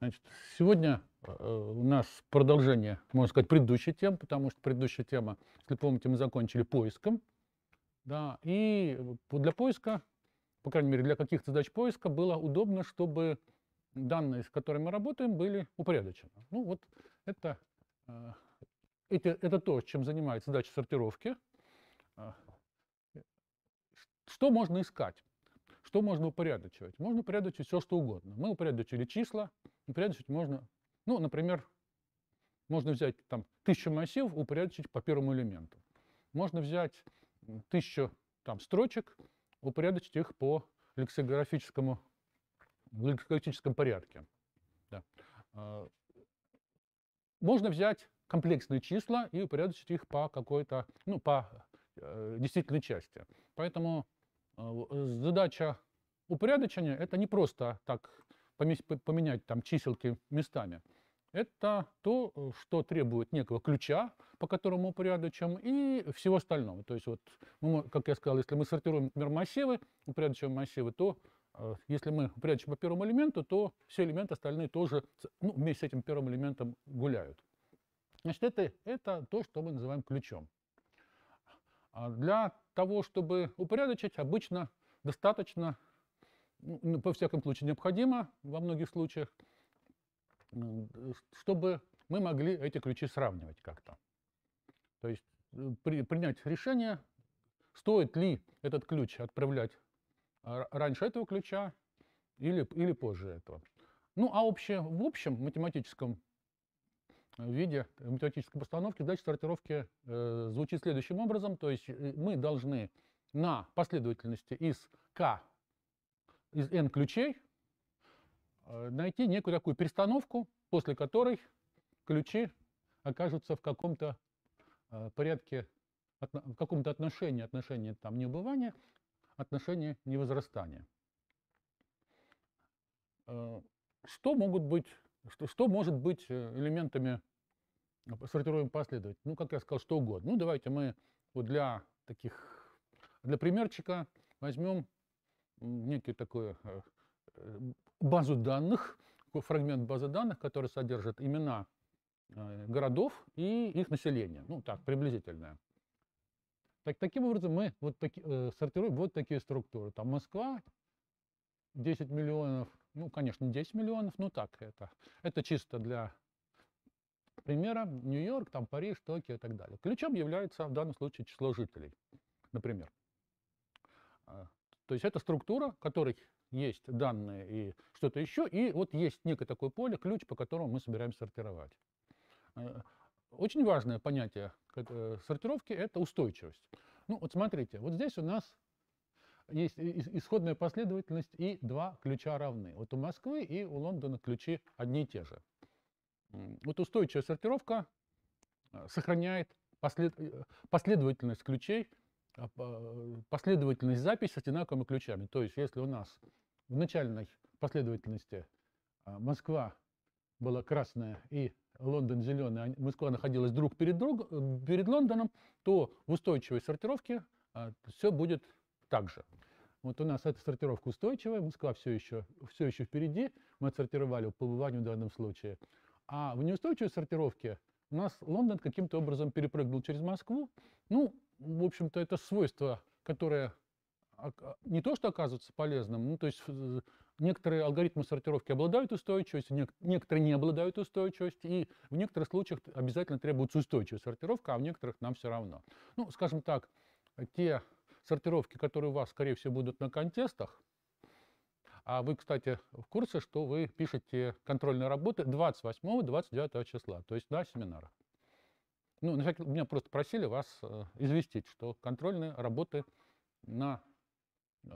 Значит, сегодня э, у нас продолжение, можно сказать, предыдущей темы, потому что предыдущая тема, если помните, мы закончили поиском. Да, и для поиска, по крайней мере, для каких-то задач поиска было удобно, чтобы данные, с которыми мы работаем, были упорядочены. Ну вот это, э, это, это то, чем занимается задача сортировки. Э, что можно искать? Что можно упорядочивать? Можно упорядочить все, что угодно. Мы упорядочили числа, упорядочить можно, ну, например, можно взять там тысячу массивов, упорядочить по первому элементу. Можно взять тысячу там строчек, упорядочить их по лексикографическому, лексикографическому лексикографическом порядке. Да. А, можно взять комплексные числа и упорядочить их по какой-то, ну, по э, действительной части. Поэтому а, э, задача упорядочения – это не просто так поменять там чиселки местами. Это то, э, что требует некого ключа, по которому упорядочим, и всего остального. То есть, вот, мы, как я сказал, если мы сортируем, например, массивы, упорядочиваем массивы, то э, если мы упорядочим по первому элементу, то все элементы остальные тоже ну, вместе с этим первым элементом гуляют. Значит, это, это то, что мы называем ключом. А для того, чтобы упорядочить, обычно достаточно, по ну, ну, всяком случае необходимо во многих случаях, чтобы мы могли эти ключи сравнивать как-то. То есть э, при, принять решение, стоит ли этот ключ отправлять а, раньше этого ключа или, или позже этого. Ну а общее, в общем математическом в виде математической постановки задачи сортировки э, звучит следующим образом. То есть э, мы должны на последовательности из k, из n ключей э, найти некую такую перестановку, после которой ключи окажутся в каком-то э, порядке, в каком-то отношении, отношении там неубывания, отношении невозрастания. Э, что могут быть что, что может быть э, элементами сортируем последовательно. Ну, как я сказал, что угодно. Ну, давайте мы вот для таких, для примерчика возьмем некую такую э, э, базу данных, фрагмент базы данных, который содержит имена э, городов и их население. Ну, так, приблизительное. Так, таким образом мы вот таки, сортируем вот такие структуры. Там Москва, 10 миллионов, ну, конечно, 10 миллионов, но так это. Это чисто для примера Нью-Йорк, там Париж, Токио и так далее. Ключом является в данном случае число жителей, например. А, то есть это структура, которой есть данные и что-то еще, и вот есть некое такое поле, ключ, по которому мы собираемся сортировать. А, очень важное понятие э, сортировки – это устойчивость. Ну вот смотрите, вот здесь у нас есть исходная последовательность и два ключа равны. Вот у Москвы и у Лондона ключи одни и те же. Вот устойчивая сортировка э, сохраняет послед... Э, последовательность ключей, а, последовательность записи с одинаковыми ключами. То есть, если у нас в начальной последовательности а, Москва была красная и Лондон зеленый, Москва находилась друг перед, друг, э, перед Лондоном, то в устойчивой сортировке а, все будет так же. Вот у нас эта сортировка устойчивая, Москва все еще, все еще впереди, мы отсортировали по выбыванию в данном случае. А в неустойчивой сортировке у нас Лондон каким-то образом перепрыгнул через Москву. Ну, в общем-то, это свойство, которое не то что оказывается полезным, ну, то есть э, некоторые алгоритмы сортировки обладают устойчивостью, некоторые не обладают устойчивостью, и в некоторых случаях обязательно требуется устойчивая сортировка, а в некоторых нам все равно. Ну, скажем так, те сортировки, которые у вас, скорее всего, будут на контестах, а вы, кстати, в курсе, что вы пишете контрольные работы 28-29 числа, то есть до семинара. Ну, на всякий, меня просто просили вас э, известить, что контрольные работы на, э,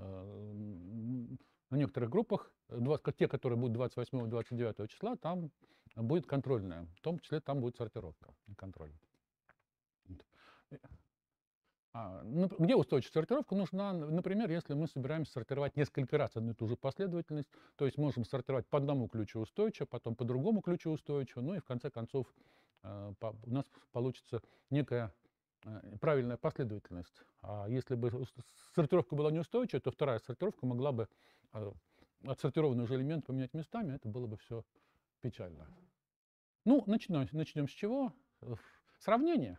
на некоторых группах, 20, э, те, которые будут 28-29 числа, там будет контрольная, в том числе там будет сортировка контроля. А, ну, где устойчивая сортировка нужна, например, если мы собираемся сортировать несколько раз одну и ту же последовательность, то есть можем сортировать по одному ключу устойчиво, потом по другому ключу устойчиво, ну и в конце концов а, у нас получится некая э, правильная последовательность. А если бы сортировка была неустойчивая, то вторая сортировка могла бы э, отсортированный уже элемент поменять местами, это было бы все печально. Ну, начнем, начнем с чего? Э, сравнение.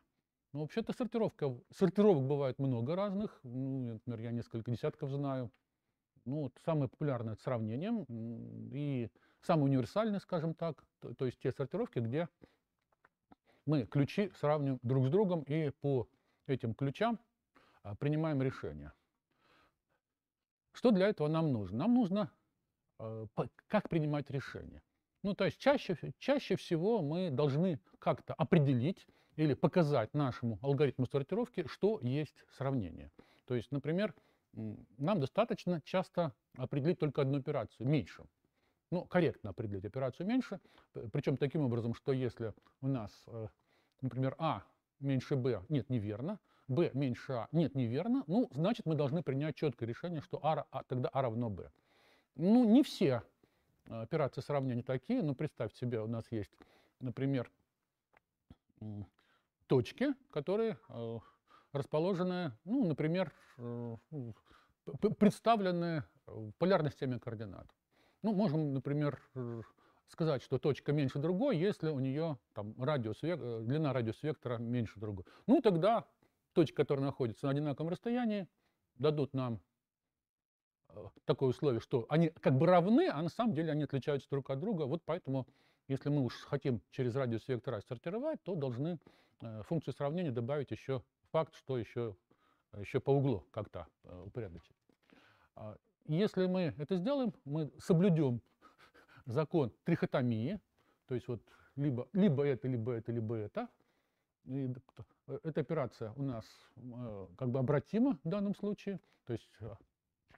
Ну, вообще-то сортировка, сортировок бывает много разных. Ну, например, я несколько десятков знаю. Ну, вот самое популярное это сравнением и самое универсальное, скажем так, то, то есть те сортировки, где мы ключи сравним друг с другом и по этим ключам а, принимаем решение. Что для этого нам нужно? Нам нужно а, как принимать решение. Ну, то есть чаще, чаще всего мы должны как-то определить, или показать нашему алгоритму сортировки, что есть сравнение. То есть, например, нам достаточно часто определить только одну операцию, меньше. Ну, корректно определить операцию меньше, причем таким образом, что если у нас, э, например, А меньше Б, нет, неверно, B меньше А, нет, неверно, ну, значит, мы должны принять четкое решение, что А, а тогда А равно Б. Ну, не все э, операции сравнения такие, но представьте себе, у нас есть, например, точки, которые э, расположены, ну, например, э, представлены э, полярностями координат. Ну, можем, например, сказать, что точка меньше другой, если у нее там, радиус, длина радиус вектора меньше другой. Ну, тогда точки, которые находятся на одинаковом расстоянии, дадут нам такое условие, что они как бы равны, а на самом деле они отличаются друг от друга. Вот поэтому если мы уж хотим через радиус вектора сортировать, то должны э, функцию сравнения добавить еще факт, что еще, еще по углу как-то э, упорядочить. А, если мы это сделаем, мы соблюдем закон трихотомии, то есть вот либо, либо это, либо это, либо это. И э, эта операция у нас э, как бы обратима в данном случае, то есть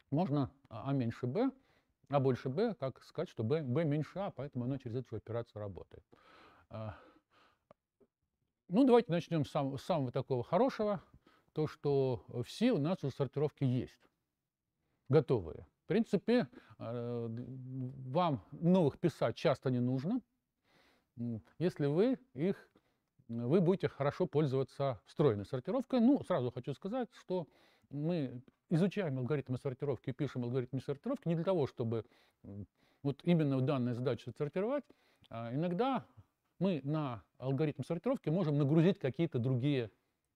можно а, а меньше Б. А больше b, как сказать, что b, b меньше a, «А», поэтому оно через эту операцию работает. А, ну, давайте начнем с самого, с самого такого хорошего. То, что все у нас у сортировки есть, готовые. В принципе, а, вам новых писать часто не нужно, если вы их вы будете хорошо пользоваться встроенной сортировкой. Ну, сразу хочу сказать, что мы изучаем алгоритмы сортировки и пишем алгоритмы сортировки не для того, чтобы вот именно данную задачу сортировать. А иногда мы на алгоритм сортировки можем нагрузить какие-то другие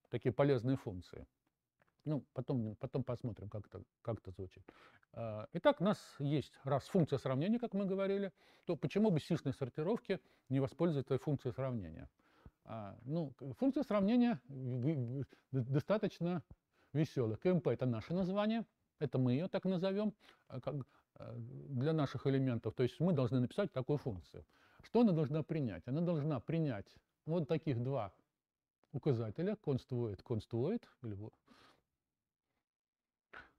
такие полезные функции. Ну, потом, потом посмотрим, как это, как это звучит. А, итак, у нас есть, раз функция сравнения, как мы говорили, то почему бы сишной сортировки не воспользоваться этой функцией сравнения? А, ну, функция сравнения достаточно Веселых КМП – это наше название, это мы ее так назовем, э, как э, для наших элементов. То есть мы должны написать такую функцию. Что она должна принять? Она должна принять вот таких два указателя, const void, или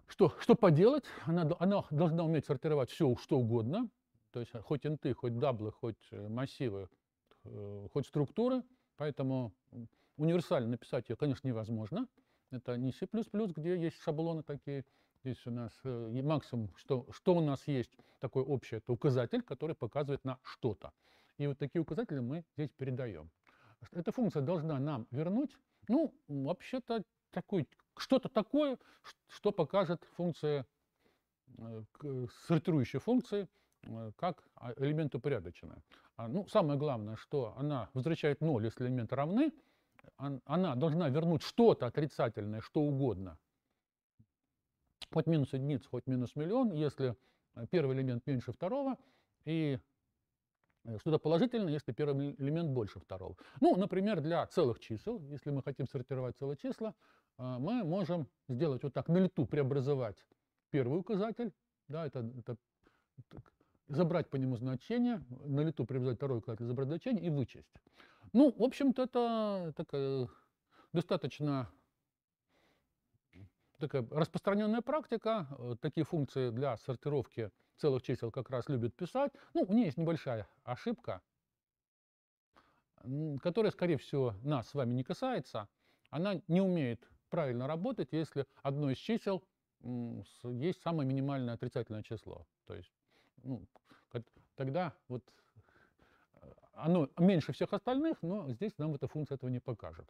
Что, что поделать? Она, она должна уметь сортировать все, что угодно, то есть э, хоть инты, хоть даблы, хоть массивы, хоть структуры, поэтому универсально написать ее, конечно, невозможно. Это не C++, где есть шаблоны такие. Здесь у нас э, максимум, что, что у нас есть такое общее, это указатель, который показывает на что-то. И вот такие указатели мы здесь передаем. Эта функция должна нам вернуть, ну, вообще-то, что-то такое, что покажет функция, э, сортирующая функция, э, как а, элемент упорядоченная. А, ну, самое главное, что она возвращает 0, если элементы равны, она должна вернуть что-то отрицательное, что угодно. Хоть минус единица, хоть минус миллион, если э, первый элемент меньше второго, и э, что-то положительное, если первый элемент больше второго. Ну, например, для целых чисел, если мы хотим сортировать целые числа, э, мы можем сделать вот так на лету, преобразовать первый указатель, да, это, это забрать по нему значение, на лету привязать второй указатель, забрать значение и вычесть. Ну, в общем-то, это такая достаточно такая распространенная практика. Такие функции для сортировки целых чисел как раз любят писать. Ну, у нее есть небольшая ошибка, которая, скорее всего, нас с вами не касается. Она не умеет правильно работать, если одно из чисел есть самое минимальное отрицательное число. То есть ну, тогда вот а, оно меньше всех остальных, но здесь нам эта функция этого не покажет.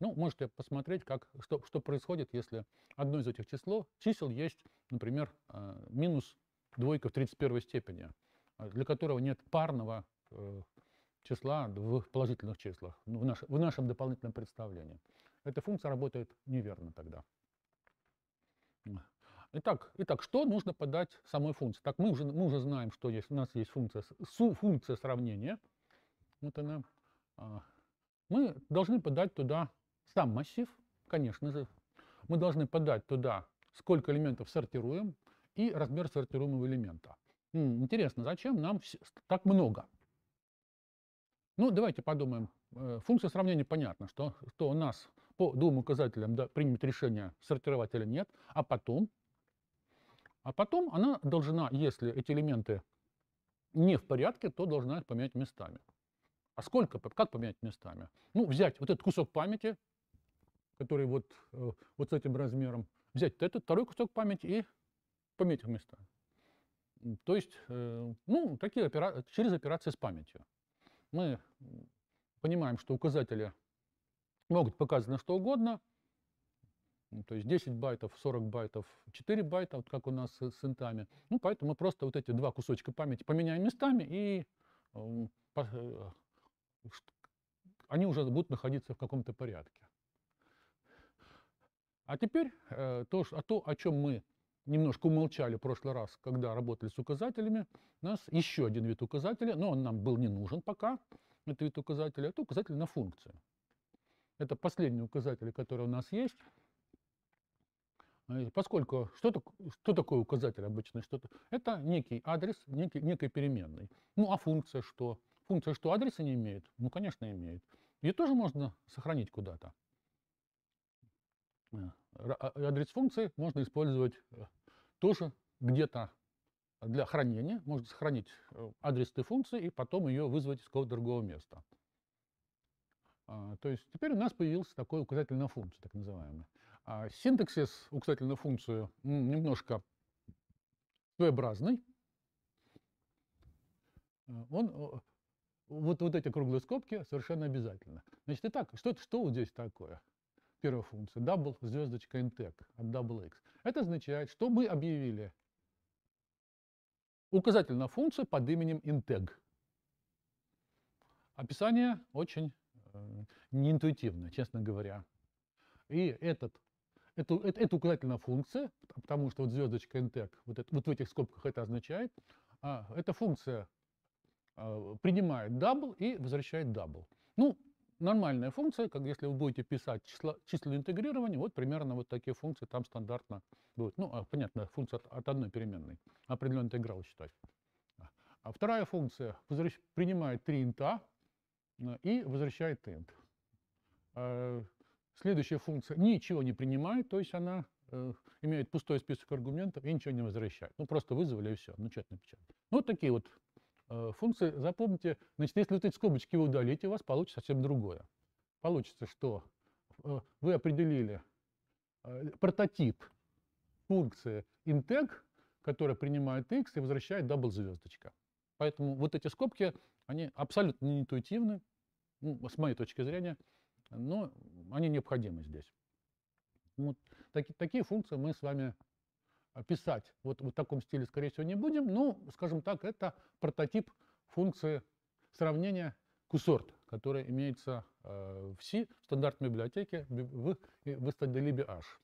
Ну, можете посмотреть, как, что, что происходит, если одно из этих число, чисел есть, например, а, минус двойка в 31 степени, а, для которого нет парного э, числа в положительных числах, ну, в, наш, в нашем дополнительном представлении. Эта функция работает неверно тогда. Итак, итак, что нужно подать самой функции? Так, мы уже, мы уже знаем, что есть, у нас есть функция, су, функция сравнения. Вот она. А, мы должны подать туда сам массив, конечно же. Мы должны подать туда, сколько элементов сортируем и размер сортируемого элемента. Интересно, зачем нам так много? Ну, давайте подумаем. Э, функция сравнения понятна, что, что у нас по двум указателям да, примет решение сортировать или нет, а потом а потом она должна, если эти элементы не в порядке, то должна их поменять местами. А сколько, как поменять местами? Ну, взять вот этот кусок памяти, который вот, э, вот с этим размером, взять этот второй кусок памяти и поменять их местами. То есть, э, ну, такие опера... через операции с памятью. Мы понимаем, что указатели могут на что угодно, ну, то есть 10 байтов, 40 байтов, 4 байта, вот как у нас с интами. Ну, поэтому мы просто вот эти два кусочка памяти поменяем местами, и э, по, э, они уже будут находиться в каком-то порядке. А теперь э, то, а то, о чем мы немножко умолчали в прошлый раз, когда работали с указателями, у нас еще один вид указателя, но он нам был не нужен пока, это вид указателя, это указатель на функцию. Это последний указатель, который у нас есть. Э, поскольку что, что такое указатель обычно? Что -то? Это некий адрес некий, некой переменной. Ну а функция что? Функция что, адреса не имеет? Ну, конечно, имеет. Ее тоже можно сохранить куда-то. Э, а, адрес функции можно использовать э, тоже где-то для хранения. Можно сохранить адрес этой функции и потом ее вызвать из какого-то другого места. А, то есть теперь у нас появился такой указатель на функцию, так называемый. А синтаксис указательную функцию немножко своеобразный. А, он, вот, вот эти круглые скобки совершенно обязательно. Значит, итак, что, что вот здесь такое? Первая функция, double звездочка intec от double x. Это означает, что мы объявили указательную функцию под именем integ. Описание очень э, неинтуитивно, честно говоря. И этот это, это, это указательная функция, потому что вот звездочка ntec, вот, это, вот в этих скобках это означает, а, эта функция а, принимает double и возвращает double. Ну, нормальная функция, как если вы будете писать число, численное интегрирование, вот примерно вот такие функции там стандартно будут. Ну, а, понятно, функция от, от одной переменной, определенный интеграл считать. А, а вторая функция принимает три инта и возвращает int. А, Следующая функция ничего не принимает, то есть она э, имеет пустой список аргументов и ничего не возвращает. Ну, просто вызвали и все, ну, что-то напечатали. Ну, вот такие вот э, функции. Запомните, значит, если вот эти скобочки вы удалите, у вас получится совсем другое. Получится, что э, вы определили э, прототип функции integ, которая принимает x и возвращает дабл звездочка. Поэтому вот эти скобки, они абсолютно неинтуитивны, ну, с моей точки зрения, но они необходимы здесь. Вот, так, такие функции мы с вами писать вот в таком стиле, скорее всего, не будем, но, ну, скажем так, это прототип функции сравнения кусорт, которая имеется э, в C, в стандартной библиотеке, в, в стадилибе H.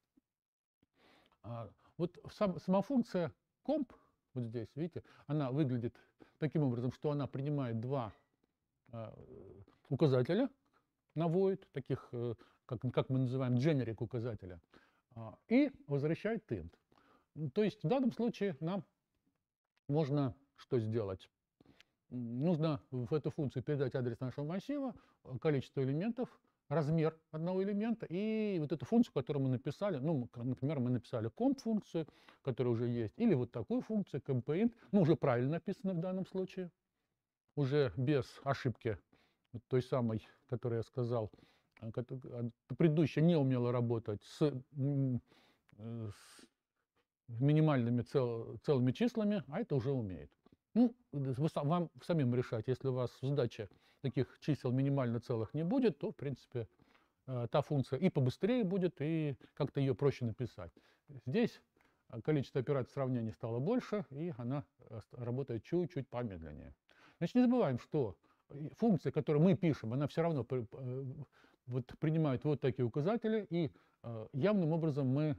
А, вот сам, сама функция comp, вот здесь, видите, она выглядит таким образом, что она принимает два э, указателя, на void, таких, э, как, как мы называем, generic указателя, а, и возвращает int. То есть в данном случае нам можно что сделать? Нужно в эту функцию передать адрес нашего массива, э, количество элементов, размер одного элемента и вот эту функцию, которую мы написали, ну, например, мы написали комп функцию которая уже есть, или вот такую функцию, compint, ну, уже правильно написано в данном случае, уже без ошибки той самой, которую я сказал, э, а, предыдущая не умела работать с, э, с минимальными цел, целыми числами, а это уже умеет. Ну, вы, вам самим решать, если у вас в задаче таких чисел минимально целых не будет, то, в принципе, э, та функция и побыстрее будет, и как-то ее проще написать. Здесь количество операций сравнения стало больше, и она работает чуть-чуть помедленнее. Значит, не забываем, что функция, которую мы пишем, она все равно э, вот принимает вот такие указатели, и э, явным образом мы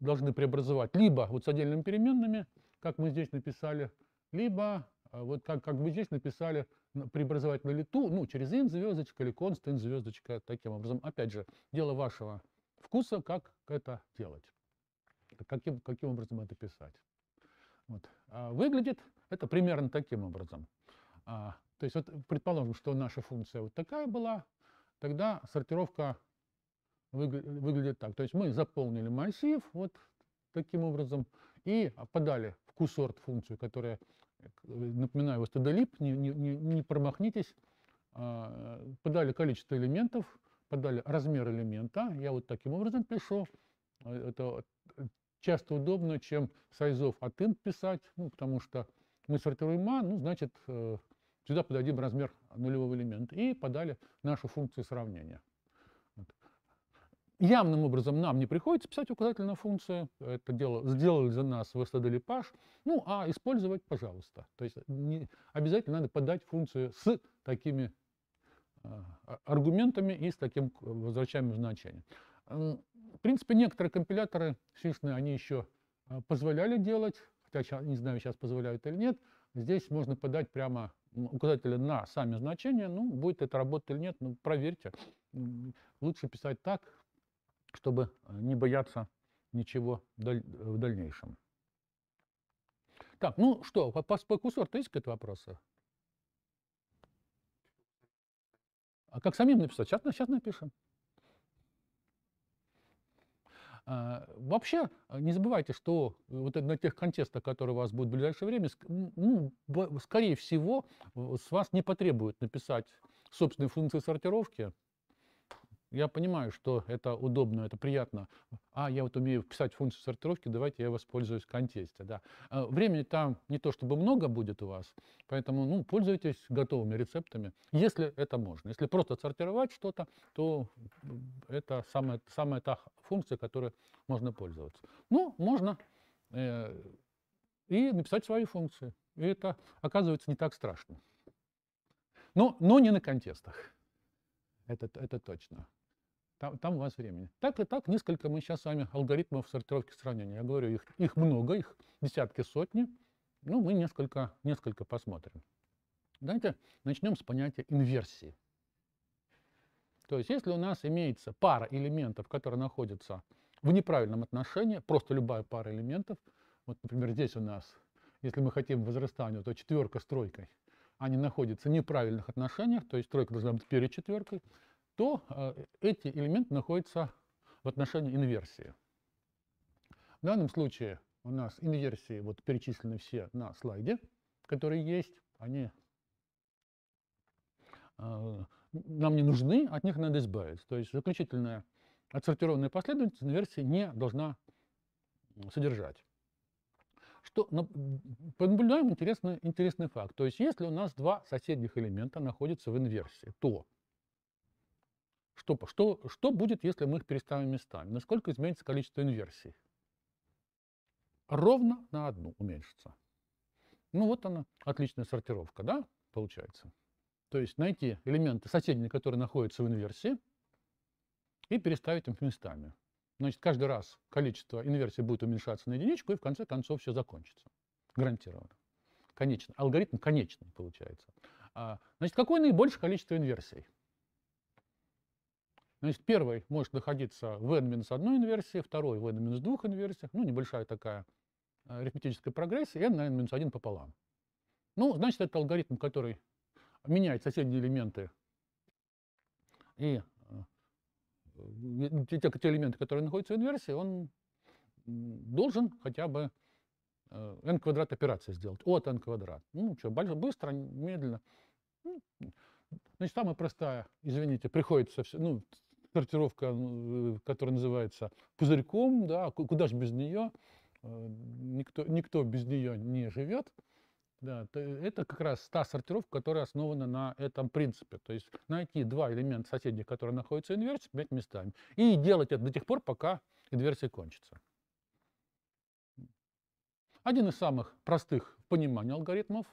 должны преобразовать либо вот с отдельными переменными, как мы здесь написали, либо э, вот как, как мы здесь написали, преобразовать на лету, ну, через in звездочка или const in звездочка, таким образом. Опять же, дело вашего вкуса, как это делать, каким, каким образом это писать. Вот. А выглядит это примерно таким образом. А то есть вот предположим, что наша функция вот такая была, тогда сортировка выгля выглядит так. То есть мы заполнили массив вот таким образом и подали в кусорт функцию, которая, напоминаю, вот стадолип, не, не, не промахнитесь, а, подали количество элементов, подали размер элемента. Я вот таким образом пишу. А, это э, часто удобно, чем сайзов от int писать, ну, потому что мы сортируем а, ну, значит, э, Сюда подадим размер нулевого элемента и подали нашу функцию сравнения. Вот. Явным образом нам не приходится писать указатель на функцию. Это дело сделали за нас ВСД Паш Ну, а использовать, пожалуйста. То есть не, обязательно надо подать функцию с такими э, аргументами и с таким возвращаемым значением. В принципе, некоторые компиляторы, естественно, они еще а, позволяли делать, хотя не знаю, сейчас позволяют или нет, здесь можно подать прямо Указатели на сами значения, ну, будет это работать или нет, ну, проверьте. Лучше писать так, чтобы э, не бояться ничего э, в дальнейшем. Так, ну что, по, по курсору-то есть какие-то вопросы? А как самим написать? Сейчас, сейчас напишем. А, вообще, а, не забывайте, что э, вот на тех контестах, которые у вас будут в ближайшее время, ну, скорее всего, с вас не потребуют написать собственные функции сортировки, я понимаю, что это удобно, это приятно. А, я вот умею писать функцию сортировки, давайте я воспользуюсь в Да. Э, времени там не то чтобы много будет у вас, поэтому ну, пользуйтесь готовыми рецептами, если это можно. Если просто сортировать что-то, то это самая, самая та функция, которой можно пользоваться. Ну, можно э, и написать свои функции. И это оказывается не так страшно. Но, но не на контестах. Это, это точно там, там у вас времени. Так и так несколько мы сейчас с вами алгоритмов сортировки сравнения. Я говорю, их, их много, их десятки, сотни. Ну, мы несколько, несколько посмотрим. Давайте начнем с понятия инверсии. То есть, если у нас имеется пара элементов, которые находятся в неправильном отношении, просто любая пара элементов, вот, например, здесь у нас, если мы хотим возрастанию, то четверка с тройкой, они находятся в неправильных отношениях, то есть тройка должна быть перед четверкой, то э, эти элементы находятся в отношении инверсии. В данном случае у нас инверсии вот перечислены все на слайде, которые есть. Они э, нам не нужны, от них надо избавиться. То есть заключительная отсортированная последовательность инверсии не должна содержать. Что, на, понаблюдаем интересный, интересный факт. То есть если у нас два соседних элемента находятся в инверсии, то что, а что, что будет, если мы их переставим местами? Насколько изменится количество инверсий? Ровно на одну уменьшится. Ну вот она, отличная сортировка, да, получается. То есть найти элементы соседние, которые находятся в инверсии, и переставить их местами. Значит, каждый раз количество инверсий будет уменьшаться на единичку, и в конце концов все закончится. Гарантированно. Конечно. Алгоритм конечный получается. А, значит, какое наибольшее количество инверсий? Значит, первый может находиться в n минус одной инверсии, второй в n минус двух инверсиях, ну, небольшая такая э, арифметическая прогрессия, n на n минус 1 пополам. Ну, значит, это алгоритм, который меняет соседние элементы и э, те, те элементы, которые находятся в инверсии, он должен хотя бы э, n квадрат операции сделать от n квадрат. Ну, что, быстро, медленно. Ну, значит, самая простая, извините, приходится, все, ну, сортировка, которая называется пузырьком, да, куда же без нее, э, никто, никто без нее не живет. Да, это как раз та сортировка, которая основана на этом принципе. То есть найти два элемента соседей, которые находятся в инверсии, менять местами. И делать это до тех пор, пока инверсия кончится. Один из самых простых в понимании алгоритмов,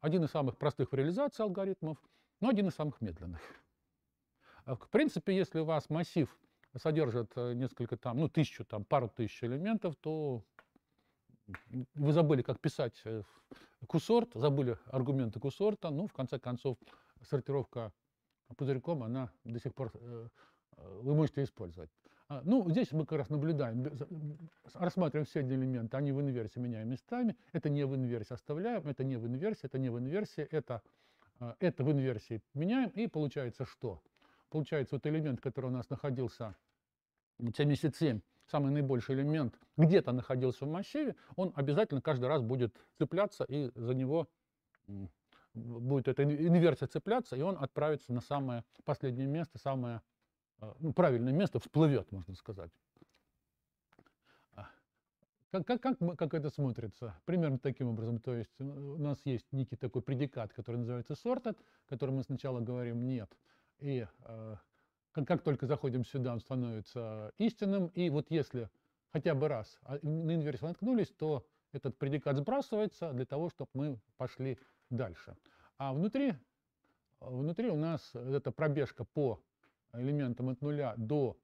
один из самых простых в реализации алгоритмов, но один из самых медленных. А в принципе, если у вас массив содержит э, несколько там, ну, тысячу, там, пару тысяч элементов, то вы забыли, как писать э, кусорт, забыли аргументы кусорта, ну, в конце концов, сортировка пузырьком, она до сих пор э, вы можете использовать. А, ну, здесь мы как раз наблюдаем, рассматриваем все эти элементы, они в инверсии, меняем местами, это не в инверсии оставляем, это не в инверсии, это не в инверсии, это, это в инверсии меняем, и получается что? Получается, вот элемент, который у нас находился 77, самый наибольший элемент, где-то находился в массиве, он обязательно каждый раз будет цепляться и за него будет эта инверсия цепляться, и он отправится на самое последнее место, самое а, ну, правильное место, всплывет, можно сказать. А, как, как, как, как это смотрится? Примерно таким образом. То есть э, у нас есть некий такой предикат, который называется sorted, который мы сначала говорим нет. И э, как, как только заходим сюда, он становится истинным. И вот если хотя бы раз а, на инверсию наткнулись, то этот предикат сбрасывается для того, чтобы мы пошли дальше. А внутри, внутри у нас эта пробежка по элементам от нуля до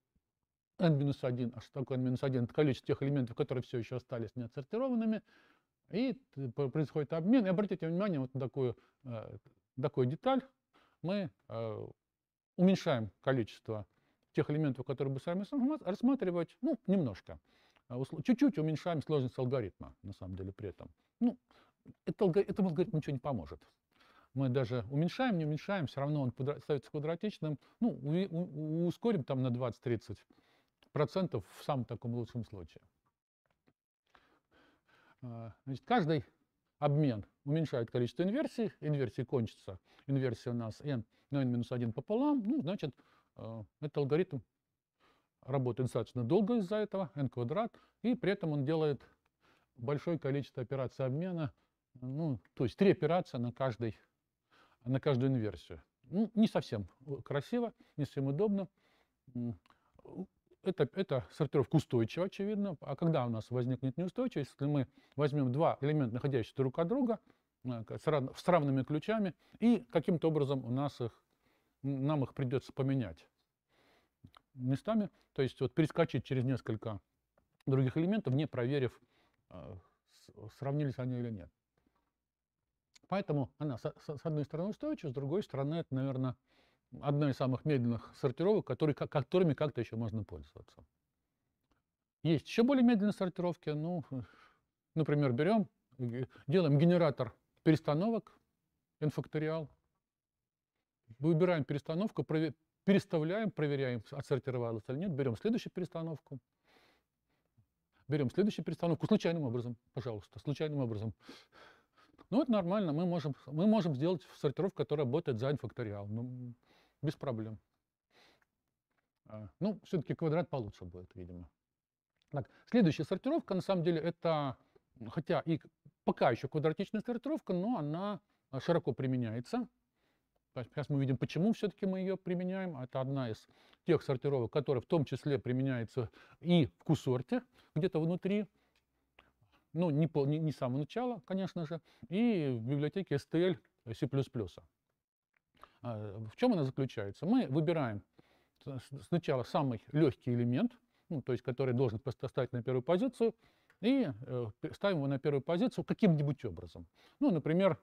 n-1. А что такое n-1? Это количество тех элементов, которые все еще остались неотсортированными. И происходит обмен. И обратите внимание, вот такую, э, такую деталь мы э, уменьшаем количество тех элементов, которые мы сами рассматривать, ну, немножко. А чуть-чуть уменьшаем сложность алгоритма, на самом деле, при этом. Ну, этому алгоритм ничего не поможет. Мы даже уменьшаем, не уменьшаем, все равно он остается квадратичным. Ну, ускорим там на 20-30% в самом таком лучшем случае. А, значит, каждый обмен уменьшает количество инверсий, инверсии кончатся, инверсия у нас n на n минус 1 пополам, ну, значит, э, этот алгоритм работает достаточно долго из-за этого, n квадрат, и при этом он делает большое количество операций обмена, ну, то есть три операции на, каждой на каждую инверсию. Ну, не совсем красиво, не совсем удобно. Это, это сортировка устойчива, очевидно. А когда у нас возникнет неустойчивость, если мы возьмем два элемента, находящихся друг от друга, Э, с равными ключами, и каким-то образом у нас их, нам их придется поменять местами, то есть вот перескочить через несколько других элементов, не проверив, э, сравнились они или нет. Поэтому она, с одной стороны, устойчива, с другой стороны, это, наверное, одна из самых медленных сортировок, которые, которыми как-то еще можно пользоваться. Есть еще более медленные сортировки. Ну, э, например, берем, делаем генератор перестановок инфакториал, факториал. Выбираем перестановку, переставляем, проверяем, отсортировалось или нет, берем следующую перестановку. Берем следующую перестановку случайным образом, пожалуйста, случайным образом. Ну, это нормально, мы можем, мы можем сделать сортировку, которая работает за инфакториал, ну, без проблем. А, ну, все-таки квадрат получше будет, видимо. Так, следующая сортировка, на самом деле, это, хотя и Пока еще квадратичная сортировка, но она а, широко применяется. Сейчас мы видим, почему все-таки мы ее применяем. Это одна из тех сортировок, которая в том числе применяется и в кусорте, где-то внутри. Ну, не, не, не с самого начала, конечно же, и в библиотеке STL C++. Э, а, в чем она заключается? Мы выбираем сначала самый легкий элемент, ну, то есть который должен поставить на первую позицию, и э, ставим его на первую позицию каким-нибудь образом. Ну, например,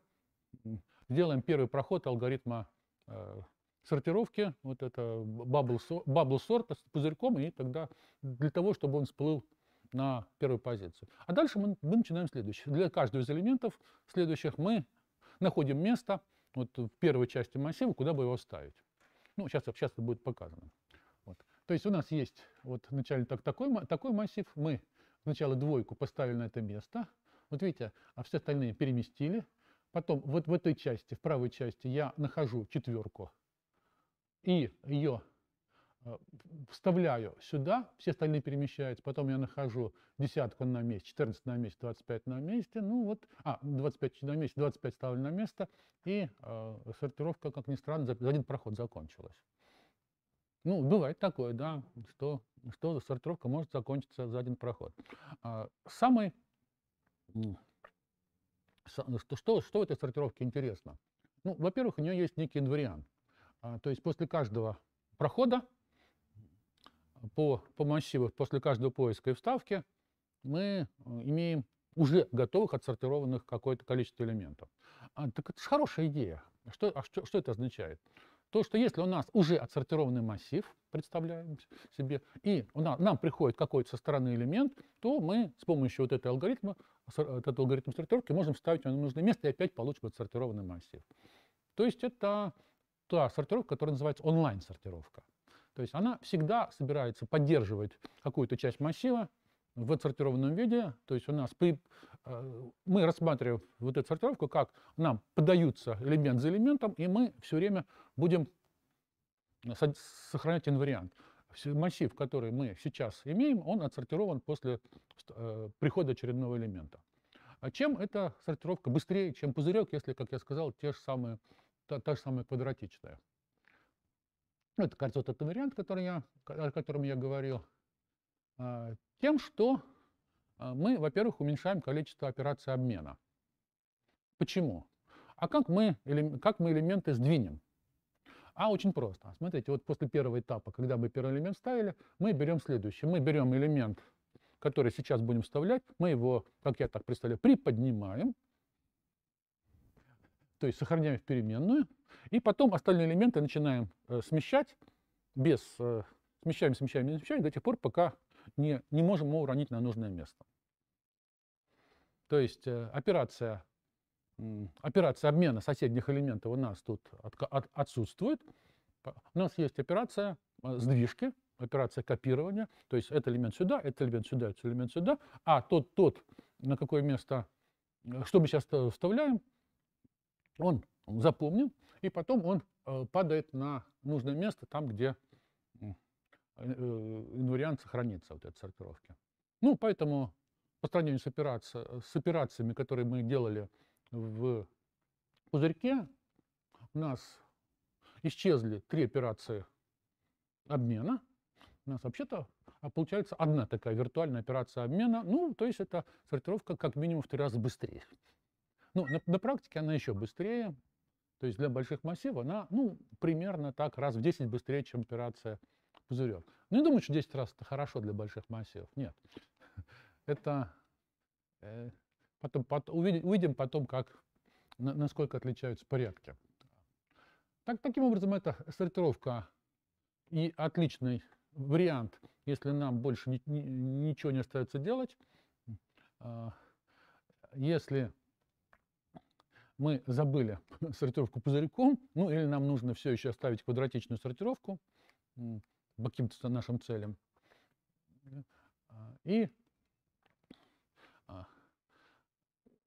сделаем первый проход алгоритма э, сортировки, вот это bubble, bubble sort с пузырьком, и тогда для того, чтобы он всплыл на первую позицию. А дальше мы, мы начинаем следующее. Для каждого из элементов следующих мы находим место вот, в первой части массива, куда бы его ставить. Ну, сейчас, сейчас это будет показано. Вот. То есть у нас есть вот, вначале так, такой, такой массив, мы Сначала двойку поставили на это место. Вот видите, а все остальные переместили. Потом вот в этой части, в правой части, я нахожу четверку и ее э, вставляю сюда, все остальные перемещаются, потом я нахожу десятку на месте, 14 на месте, 25 на месте, ну вот, а, 25 на месте, 25 ставлю на место, и э, сортировка, как ни странно, за, за один проход закончилась. Ну, бывает такое, да, что что сортировка может закончиться за один проход. А, самый... Ну, что, что в этой сортировке интересно? Ну, во-первых, у нее есть некий инвариант. А, то есть после каждого прохода по, по массиву, после каждого поиска и вставки мы э, имеем уже готовых отсортированных какое-то количество элементов. А, так это же хорошая идея. Что, а что, что это означает? То, что если у нас уже отсортированный массив, представляем себе, и нам, нам приходит какой-то со стороны элемент, то мы с помощью вот этого алгоритма, вот этого алгоритма сортировки можем вставить его на нужное место и опять получим отсортированный массив. То есть это та сортировка, которая называется онлайн-сортировка. То есть она всегда собирается поддерживать какую-то часть массива в отсортированном виде. То есть у нас при, э, мы рассматриваем вот эту сортировку, как нам подаются элемент за элементом, и мы все время будем сохранять инвариант. Массив, который мы сейчас имеем, он отсортирован после э, прихода очередного элемента. А чем эта сортировка быстрее, чем пузырек, если, как я сказал, те же самые, та, та же самая квадратичная? Ну, это, кажется, вот этот вариант, который я, о котором я говорил, а, тем, что а, мы, во-первых, уменьшаем количество операций обмена. Почему? А как мы, как мы элементы сдвинем? А очень просто. Смотрите, вот после первого этапа, когда мы первый элемент ставили, мы берем следующий, Мы берем элемент, который сейчас будем вставлять, мы его, как я так представляю, приподнимаем, то есть сохраняем в переменную, и потом остальные элементы начинаем э, смещать без... Э, смещаем, смещаем, не смещаем до тех пор, пока не, не можем его уронить на нужное место. То есть э, операция операция обмена соседних элементов у нас тут от, от, отсутствует. У нас есть операция э, сдвижки, операция копирования, то есть этот элемент сюда, этот элемент сюда, этот элемент сюда, а тот, тот, на какое место, э, что мы сейчас вставляем, он запомнен, и потом он э, падает на нужное место, там, где инвариант сохранится вот этой сортировки. Ну, поэтому по сравнению с, операци с операциями, которые мы делали в пузырьке у нас исчезли три операции обмена. У нас вообще-то а, получается одна такая виртуальная операция обмена. Ну, то есть это сортировка как минимум в три раза быстрее. Ну, на, на практике она еще быстрее. То есть для больших массивов она, ну, примерно так раз в 10 быстрее, чем операция пузырек. Ну, не думаю, что 10 раз это хорошо для больших массивов. Нет. Это э, Потом, потом, увидим, увидим потом, как, на, насколько отличаются порядки. Так, таким образом, это сортировка и отличный вариант, если нам больше ни, ни, ничего не остается делать. А, если мы забыли сортировку пузырьком, ну или нам нужно все еще оставить квадратичную сортировку по каким-то нашим целям. А, и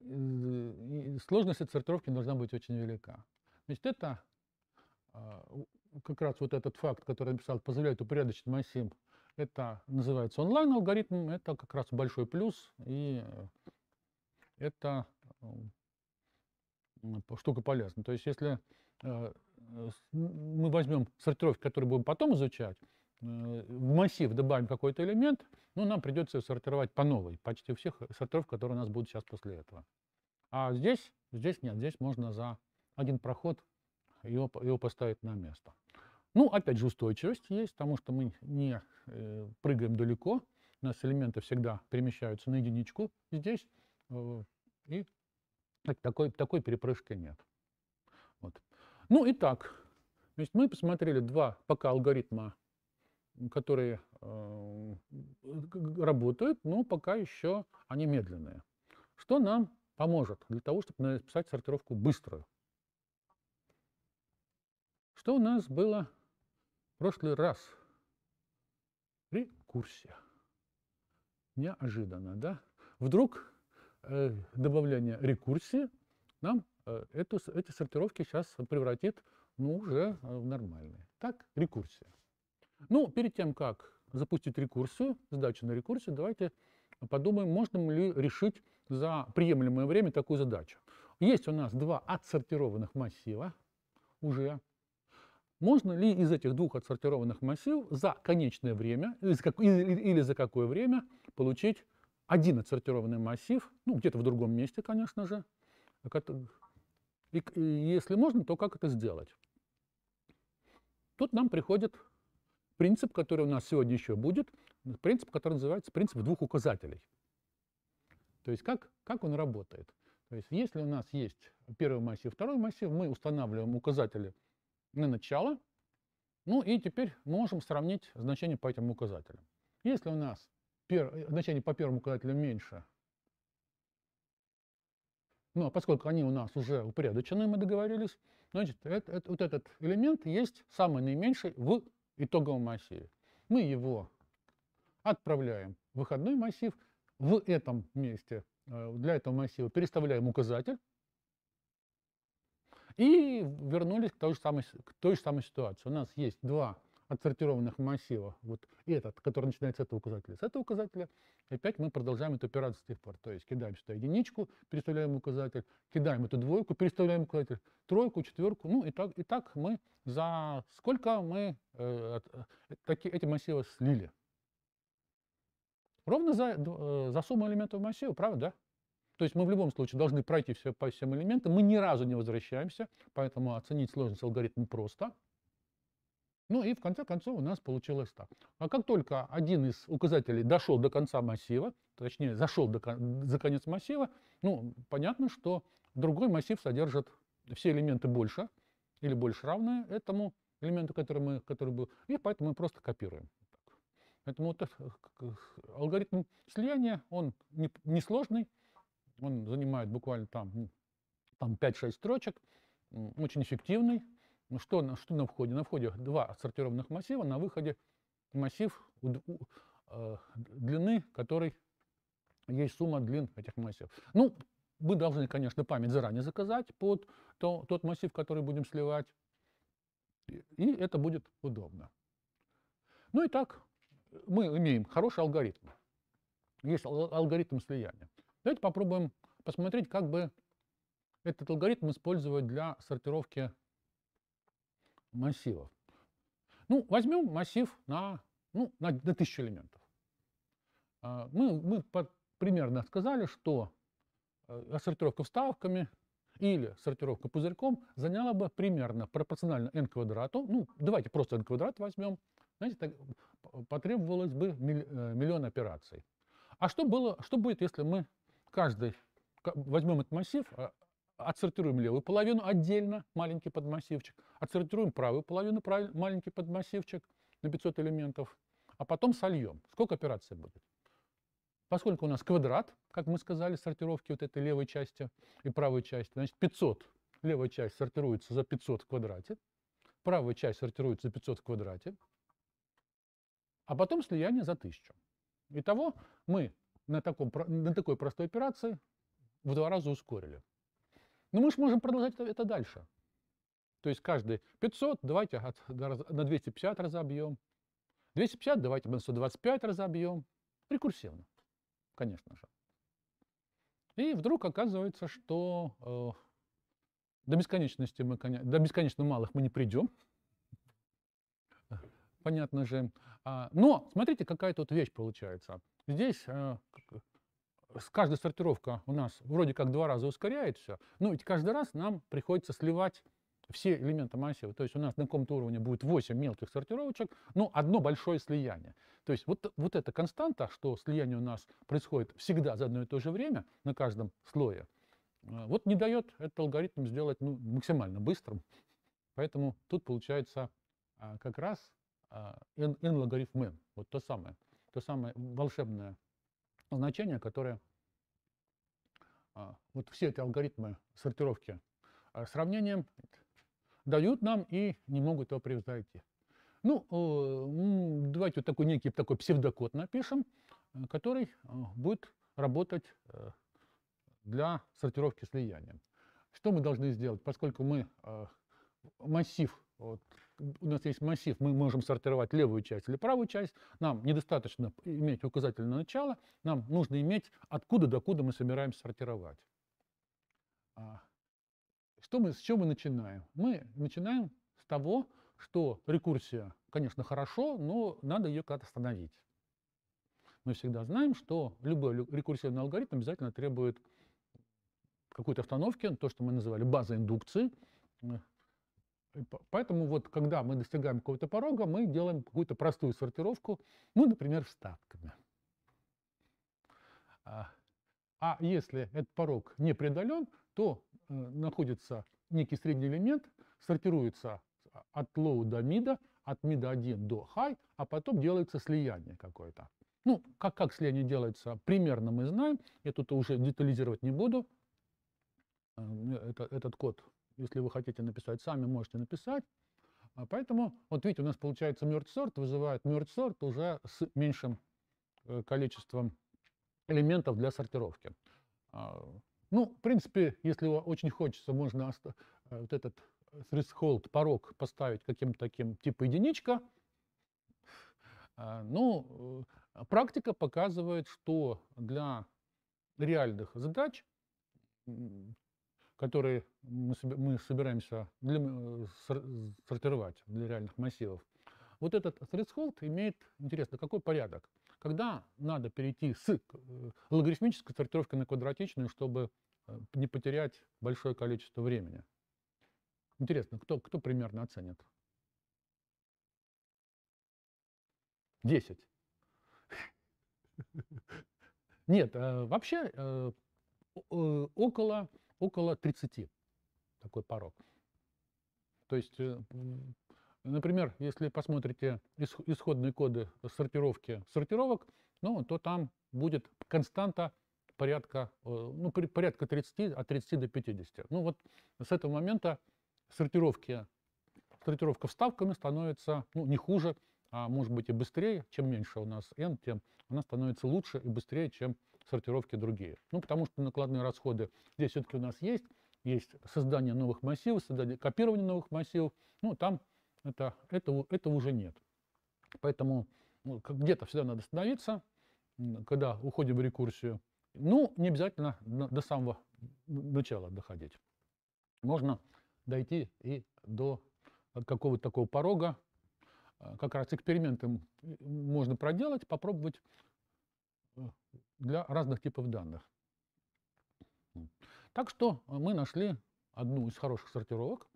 Э, сложность отсортировки должна быть очень велика. Значит, это а, как раз вот этот факт, который я написал, позволяет упорядочить массив, это называется онлайн-алгоритм, это как раз большой плюс, и это э, штука полезна. То есть если э, мы возьмем сортировки, которые будем потом изучать, Э, в массив добавим какой-то элемент, ну, нам придется сортировать по новой, почти у всех сортов, которые у нас будут сейчас после этого. А здесь, здесь нет, здесь можно за один проход его, его поставить на место. Ну, опять же, устойчивость есть, потому что мы не э, прыгаем далеко, у нас элементы всегда перемещаются на единичку здесь, э, и такой, такой перепрыжки нет. Вот. Ну и так, то есть мы посмотрели два пока алгоритма которые э, э, работают, но пока еще они медленные. Что нам поможет для того, чтобы написать сортировку быструю? Что у нас было в прошлый раз при курсе? Неожиданно, да? Вдруг э, добавление рекурсии нам э, эту, эти сортировки сейчас превратит ну, уже э, в нормальные. Так, рекурсия. Ну, перед тем, как запустить рекурсию, задачу на рекурсию, давайте подумаем, можно ли решить за приемлемое время такую задачу. Есть у нас два отсортированных массива уже. Можно ли из этих двух отсортированных массивов за конечное время или за какое время получить один отсортированный массив, ну, где-то в другом месте, конечно же. И если можно, то как это сделать? Тут нам приходит принцип, который у нас сегодня еще будет, принцип, который называется принцип двух указателей. То есть как, как он работает. То есть если у нас есть первый массив, второй массив, мы устанавливаем указатели на начало, ну и теперь можем сравнить значение по этим указателям. Если у нас пер... значение по первому указателю меньше, но ну, а поскольку они у нас уже упорядочены, мы договорились, значит, это, это, вот этот элемент есть самый наименьший в итоговом массиве. Мы его отправляем в выходной массив. В этом месте э, для этого массива переставляем указатель. И вернулись к той же самой, к той же самой ситуации. У нас есть два отсортированных массива, вот этот, который начинается с этого указателя, с этого указателя, опять мы продолжаем эту операцию с тех пор. То есть кидаем сюда единичку, переставляем указатель, кидаем эту двойку, переставляем указатель, тройку, четверку, ну и так, и так мы за сколько мы э, э таки, эти массивы слили. Ровно за, э, за сумму элементов массива, правда, да? То есть мы в любом случае должны пройти все по всем элементам, мы ни разу не возвращаемся, поэтому оценить сложность алгоритма просто – ну и в конце концов у нас получилось так. А как только один из указателей дошел до конца массива, точнее зашел до, за конец массива, ну понятно, что другой массив содержит все элементы больше или больше равные этому элементу, который, мы, который был, и поэтому мы просто копируем. Поэтому вот алгоритм слияния, он несложный, не он занимает буквально там, ну, там 5-6 строчек, очень эффективный, ну что, что на входе? На входе два отсортированных массива, на выходе массив у, у, э, длины, который есть сумма длин этих массивов. Ну, мы должны, конечно, память заранее заказать под то, тот массив, который будем сливать, и это будет удобно. Ну и так, э, мы имеем хороший алгоритм. Есть алгоритм слияния. Давайте попробуем посмотреть, как бы этот алгоритм использовать для сортировки массивов. Ну, возьмем массив на, ну, на, на тысячу элементов. А, мы, мы под, примерно сказали, что э, сортировка вставками или сортировка пузырьком заняла бы примерно пропорционально n квадрату. Ну, давайте просто n квадрат возьмем. Знаете, так, потребовалось бы э, миллион операций. А что, было, что будет, если мы каждый возьмем этот массив, а отсортируем левую половину отдельно, маленький подмассивчик, отсортируем правую половину, прав... маленький подмассивчик на 500 элементов, а потом сольем. Сколько операций будет? Поскольку у нас квадрат, как мы сказали, сортировки вот этой левой части и правой части, значит 500, левая часть сортируется за 500 в квадрате, правая часть сортируется за 500 в квадрате, а потом слияние за 1000. Итого мы на, таком, на такой простой операции в два раза ускорили. Но ну, мы же можем продолжать это, это дальше. То есть каждый 500 давайте от, на 250 разобьем, 250 давайте на 125 разобьем. Рекурсивно, конечно же. И вдруг оказывается, что э, до бесконечности мы, до бесконечно малых мы не придем. Понятно же. А, но смотрите, какая тут вещь получается. Здесь э, каждая сортировка у нас вроде как два раза ускоряет все, но ведь каждый раз нам приходится сливать все элементы массива. То есть у нас на каком-то уровне будет 8 мелких сортировочек, но одно большое слияние. То есть вот, вот эта константа, что слияние у нас происходит всегда за одно и то же время на каждом слое, э, вот не дает этот алгоритм сделать ну, максимально быстрым. Поэтому тут получается а, как раз n-логарифм а, n вот то самое, то самое волшебное значения, которые а, вот все эти алгоритмы сортировки а, сравнением дают нам и не могут его превзойти. Ну, э, давайте вот такой некий такой псевдокод напишем, э, который э, будет работать для сортировки слиянием. Что мы должны сделать? Поскольку мы массив вот, у нас есть массив, мы можем сортировать левую часть или правую часть, нам недостаточно иметь указатель на начало, нам нужно иметь, откуда до куда мы собираемся сортировать. А что мы, с чего мы начинаем? Мы начинаем с того, что рекурсия, конечно, хорошо, но надо ее как-то остановить. Мы всегда знаем, что любой рекурсивный алгоритм обязательно требует какой-то остановки, то, что мы называли база индукции, Поэтому вот когда мы достигаем какого-то порога, мы делаем какую-то простую сортировку, ну, например, вставками. А, а если этот порог не преодолен, то э, находится некий средний элемент, сортируется от low до mid, от mid 1 до high, а потом делается слияние какое-то. Ну, как, как слияние делается, примерно мы знаем. Я тут уже детализировать не буду э, это, этот код если вы хотите написать сами, можете написать. А поэтому, вот видите, у нас получается merge сорт вызывает merge сорт уже с меньшим э, количеством элементов для сортировки. А, ну, в принципе, если очень хочется, можно э, вот этот э, threshold, порог поставить каким-то таким, типа единичка. А, ну, практика показывает, что для реальных задач которые мы мы собираемся для, э, сортировать для реальных массивов, вот этот threshold имеет, интересно, какой порядок? Когда надо перейти с э, логарифмической сортировки на квадратичную, чтобы э, не потерять большое количество времени? Интересно, кто, кто примерно оценит? 10. Нет, вообще около около 30, такой порог. То есть, э, например, если посмотрите исходные коды сортировки сортировок, ну, то там будет константа порядка, э, ну, порядка 30, от 30 до 50. Ну, вот с этого момента сортировки, сортировка вставками становится ну, не хуже, а может быть и быстрее. Чем меньше у нас n, тем она становится лучше и быстрее, чем сортировки другие. Ну, потому что накладные расходы здесь все-таки у нас есть. Есть создание новых массивов, создание, копирование новых массивов. Ну, там это, этого этого уже нет. Поэтому ну, где-то всегда надо остановиться, когда уходим в рекурсию. Ну, не обязательно до самого начала доходить. Можно дойти и до какого-то такого порога. А, как раз эксперименты можно проделать, попробовать э, для разных типов данных. Так что мы нашли одну из хороших сортировок,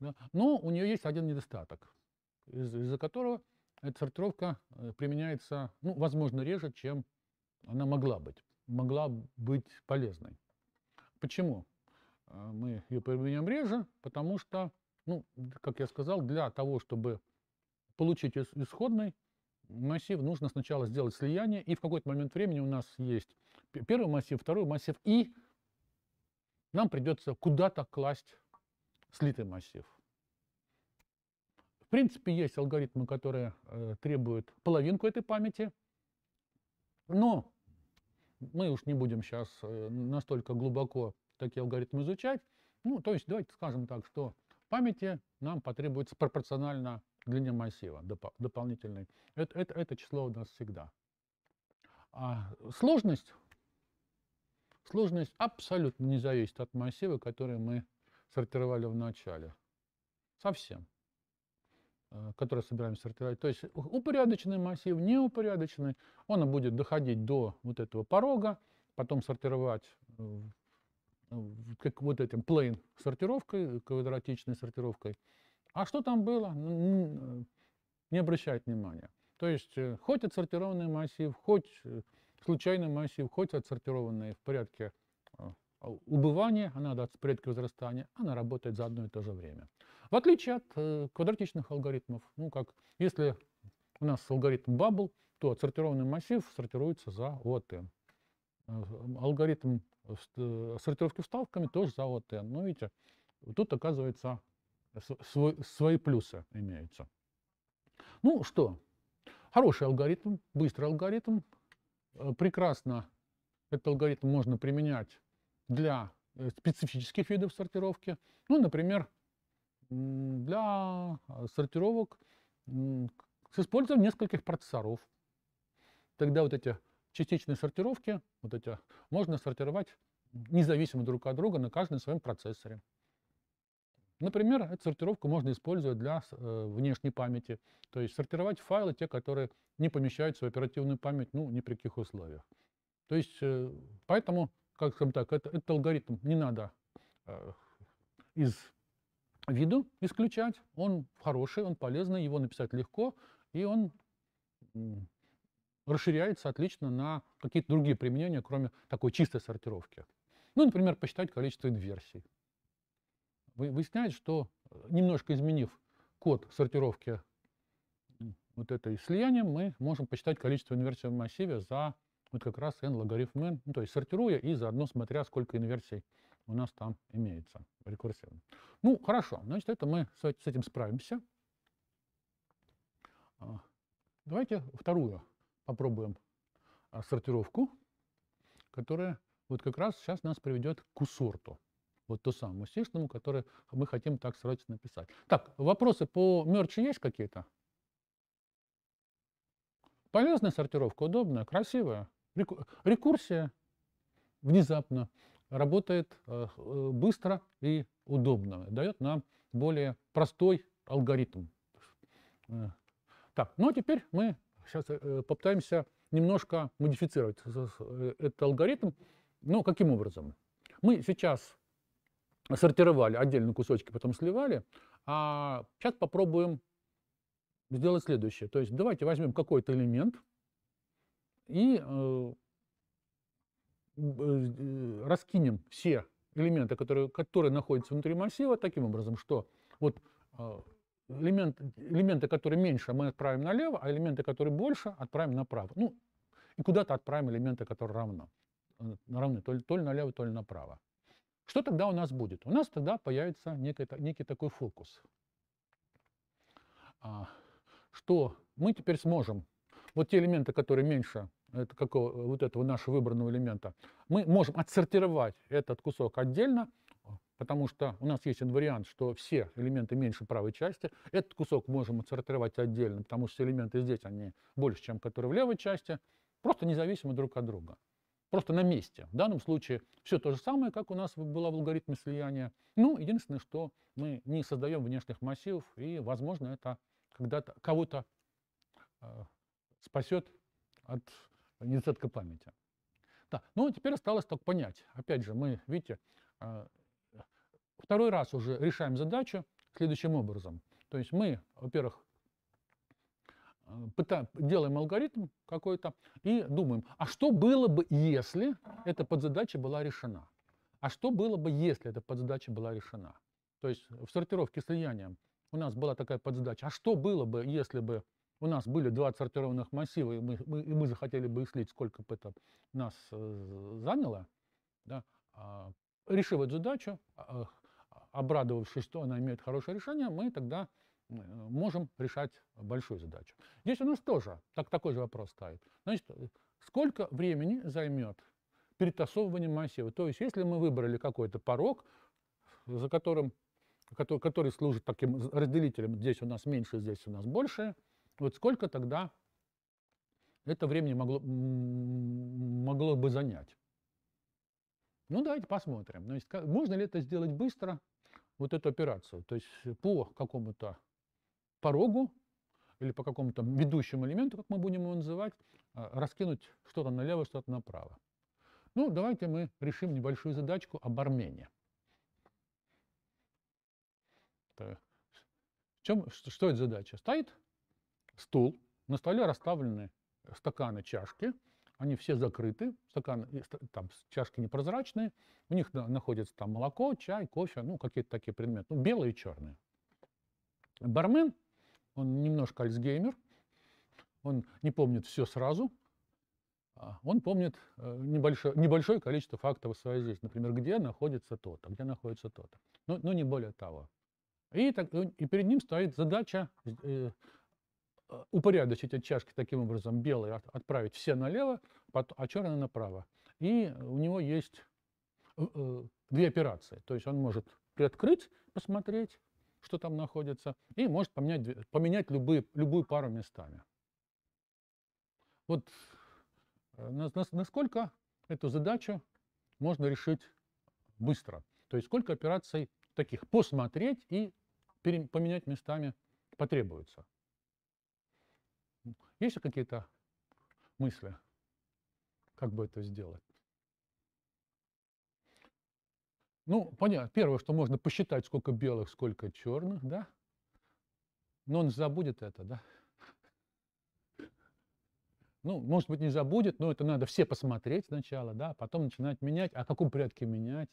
да, но у нее есть один недостаток, из- из-за которого эта сортировка э, применяется, ну, возможно, реже, чем она могла быть, могла быть полезной. Почему э, мы ее применяем реже? Потому что, ну, как я сказал, для того, чтобы получить исходный массив, нужно сначала сделать слияние, и в какой-то момент времени у нас есть первый массив, второй массив, и нам придется куда-то класть слитый массив. В принципе, есть алгоритмы, которые э, требуют половинку этой памяти, но мы уж не будем сейчас э, настолько глубоко такие алгоритмы изучать. Ну, то есть давайте скажем так, что памяти нам потребуется пропорционально длине массива доп дополнительной. Это, это, это число у нас всегда. А сложность, сложность абсолютно не зависит от массива, который мы сортировали в начале. Совсем э, который собираемся сортировать. То есть упорядоченный массив, неупорядоченный, он будет доходить до вот этого порога, потом сортировать как вот этим plane сортировкой, квадратичной сортировкой, а что там было? Не обращает внимания. То есть э, хоть отсортированный массив, хоть э, случайный массив, хоть отсортированный в порядке э, убывания, она в порядке возрастания, она работает за одно и то же время. В отличие от квадратичных алгоритмов, ну как, если у нас алгоритм Bubble, то отсортированный массив сортируется за OT. Алгоритм сортировки вставками тоже за OT. Но ну, видите, тут оказывается свой, свои плюсы имеются. Ну что, хороший алгоритм, быстрый алгоритм. Э, прекрасно этот алгоритм можно применять для э, специфических видов сортировки. Ну, например, для э, сортировок с использованием нескольких процессоров. Тогда вот эти частичные сортировки, вот эти, можно сортировать независимо друг от друга на каждом своем процессоре. Например, эту сортировку можно использовать для э, внешней памяти, то есть сортировать файлы, те, которые не помещаются в оперативную память, ну, ни при каких условиях. То есть, э, поэтому, как скажем так, это, этот алгоритм не надо э, из виду исключать, он хороший, он полезный, его написать легко, и он расширяется отлично на какие-то другие применения, кроме такой чистой сортировки. Ну, например, посчитать количество инверсий выясняет, что э, немножко изменив код сортировки вот этой слиянием, мы можем посчитать количество инверсий в массиве за вот как раз n логарифм n, ну, то есть сортируя и заодно смотря, сколько инверсий у нас там имеется рекурсивно. Ну, хорошо, значит, это мы с этим справимся. А, давайте вторую попробуем а, сортировку, которая вот как раз сейчас нас приведет к усорту вот ту самую сишному, которую мы хотим так срочно написать. Так, вопросы по мерчу есть какие-то? Полезная сортировка, удобная, красивая. Рекурсия внезапно работает э, э, быстро и удобно. Дает нам более простой алгоритм. Э, так, ну а теперь мы сейчас попытаемся немножко модифицировать этот алгоритм. Но ну, каким образом? Мы сейчас сортировали, отдельные кусочки потом сливали. А сейчас попробуем сделать следующее. То есть давайте возьмем какой-то элемент и э, э, э, раскинем все элементы, которые, которые находятся внутри массива, таким образом, что вот элемент, элементы, которые меньше, мы отправим налево, а элементы, которые больше, отправим направо. Ну, и куда-то отправим элементы, которые равно, равны, то ли, то ли налево, то ли направо. Что тогда у нас будет? У нас тогда появится некий, некий такой фокус, а, что мы теперь сможем, вот те элементы, которые меньше это какого, вот этого нашего выбранного элемента, мы можем отсортировать этот кусок отдельно, потому что у нас есть один вариант, что все элементы меньше правой части. Этот кусок можем отсортировать отдельно, потому что элементы здесь, они больше, чем которые в левой части, просто независимо друг от друга просто на месте. В данном случае все то же самое, как у нас было в алгоритме слияния. Ну, единственное, что мы не создаем внешних массивов, и, возможно, это когда-то кого-то э, спасет от недостатка памяти. Да, ну, а теперь осталось только понять. Опять же, мы, видите, э, второй раз уже решаем задачу следующим образом. То есть мы, во-первых, делаем алгоритм какой-то и думаем, а что было бы, если эта подзадача была решена? А что было бы, если эта подзадача была решена? То есть в сортировке слияния у нас была такая подзадача, а что было бы, если бы у нас были два отсортированных массива, и мы, мы, и мы захотели бы слить, сколько бы это нас э, заняло, да, э, решив эту задачу, э, обрадовавшись, что она имеет хорошее решение, мы тогда Э, можем решать большую задачу. Здесь у нас тоже так, такой же вопрос стоит. Значит, сколько времени займет перетасовывание массива? То есть, если мы выбрали какой-то порог, за которым, который, который служит таким разделителем, здесь у нас меньше, здесь у нас больше, вот сколько тогда это времени могло, могло бы занять? Ну, давайте посмотрим. Значит, можно ли это сделать быстро, вот эту операцию? То есть по какому-то порогу или по какому-то ведущему элементу, как мы будем его называть, а, раскинуть что-то налево, что-то направо. Ну, давайте мы решим небольшую задачку об Армении. В Чем, что, что это задача? Стоит стул, на столе расставлены стаканы, чашки, они все закрыты, стаканы, там чашки непрозрачные, у них находится там молоко, чай, кофе, ну какие-то такие предметы, ну белые и черные. Бармен он немножко Альцгеймер, он не помнит все сразу, а он помнит э, небольшое, небольшое количество фактов своей жизни. Например, где находится то-то, где находится то-то. Но, ну, но ну, не более того. И, так, э, и перед ним стоит задача э, э упорядочить от чашки таким образом белые от, отправить все налево, а черные направо. И у него есть э, две операции. То есть он может приоткрыть, посмотреть, что там находится, и может поменять, поменять любые, любую пару местами. Вот э, насколько эту задачу можно решить быстро. То есть сколько операций таких посмотреть и поменять местами потребуется. Есть ли какие-то мысли, как бы это сделать? Ну, понятно. Первое, что можно посчитать, сколько белых, сколько черных, да? Но он забудет это, да? Ну, может быть, не забудет, но это надо все посмотреть сначала, да, а потом начинать менять. А в каком порядке менять?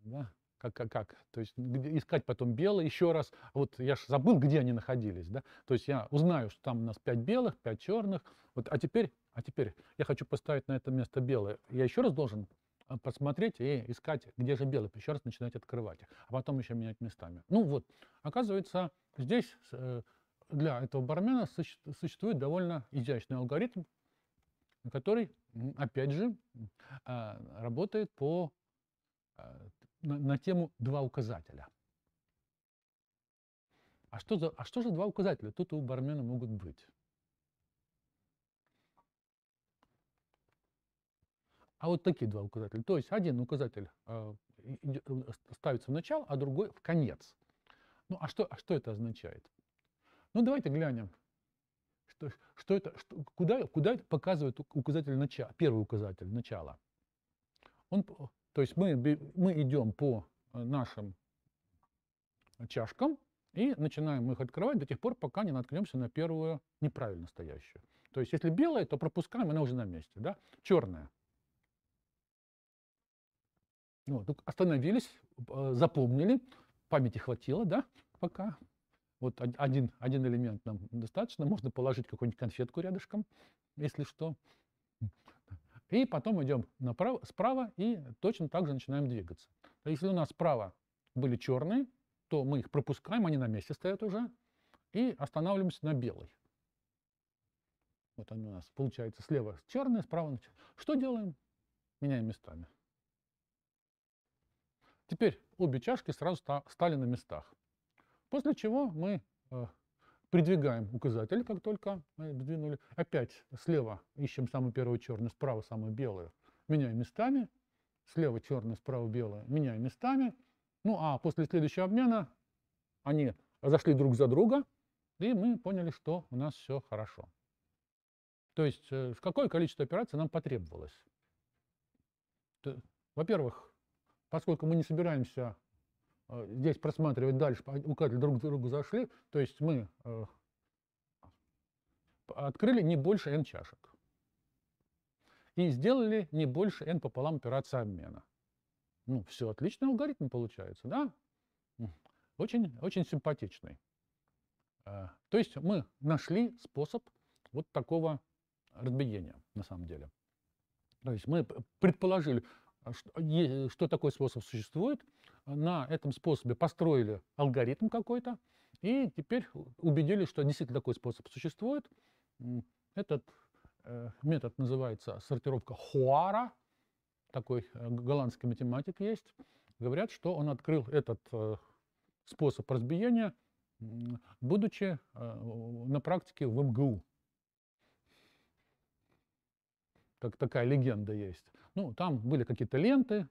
Да? Как, как, как? То есть искать потом белые еще раз. Вот я же забыл, где они находились, да? То есть я узнаю, что там у нас 5 белых, 5 черных. Вот, а теперь, а теперь я хочу поставить на это место белое. Я еще раз должен а, посмотреть и искать, где же белый, еще раз начинать открывать их, а потом еще менять местами. Ну вот, оказывается, здесь э, для этого бармена существует довольно изящный алгоритм, который, опять же, а, работает по, а, на, на тему два указателя. А что, за, а что же два указателя тут у бармена могут быть? А вот такие два указателя. То есть один указатель э, э ставится в начало, а другой в конец. Ну а что, а что это означает? Ну давайте глянем, что, что это, что, куда, куда это показывает указатель начала, первый указатель начала. Он, то есть мы, мы идем по э, нашим чашкам и начинаем их открывать до тех пор, пока не наткнемся на первую неправильно стоящую. То есть если белая, то пропускаем, она уже на месте. Да? Черная вот, остановились, э, запомнили, памяти хватило, да, пока. Вот один, один элемент нам достаточно, можно положить какую-нибудь конфетку рядышком, если что. И потом идем направо, справа и точно так же начинаем двигаться. Если у нас справа были черные, то мы их пропускаем, они на месте стоят уже, и останавливаемся на белой. Вот они у нас получается слева черные, справа. Что делаем? Меняем местами. Теперь обе чашки сразу стали на местах. После чего мы э, придвигаем указатели, как только мы сдвинули. Опять слева ищем самую первую черную, справа самую белую. Меняем местами. Слева черная, справа белая. Меняем местами. Ну а после следующего обмена они зашли друг за друга, и мы поняли, что у нас все хорошо. То есть, э, какое количество операций нам потребовалось? Во-первых, поскольку мы не собираемся э, здесь просматривать дальше, указатели друг к другу зашли, то есть мы э, открыли не больше n чашек. И сделали не больше n пополам операции обмена. Ну, все, отличный алгоритм получается, да? Очень, очень симпатичный. Э, то есть мы нашли способ вот такого разбиения, на самом деле. То есть мы предположили, а а э, что такой способ существует. На этом способе построили алгоритм какой-то, и теперь убедились, что действительно такой способ существует. Этот э, метод называется сортировка Хуара, такой э, голландский математик есть. Говорят, что он открыл этот способ разбиения, будучи на практике в МГУ. Как такая легенда есть. Ну, там были какие-то ленты,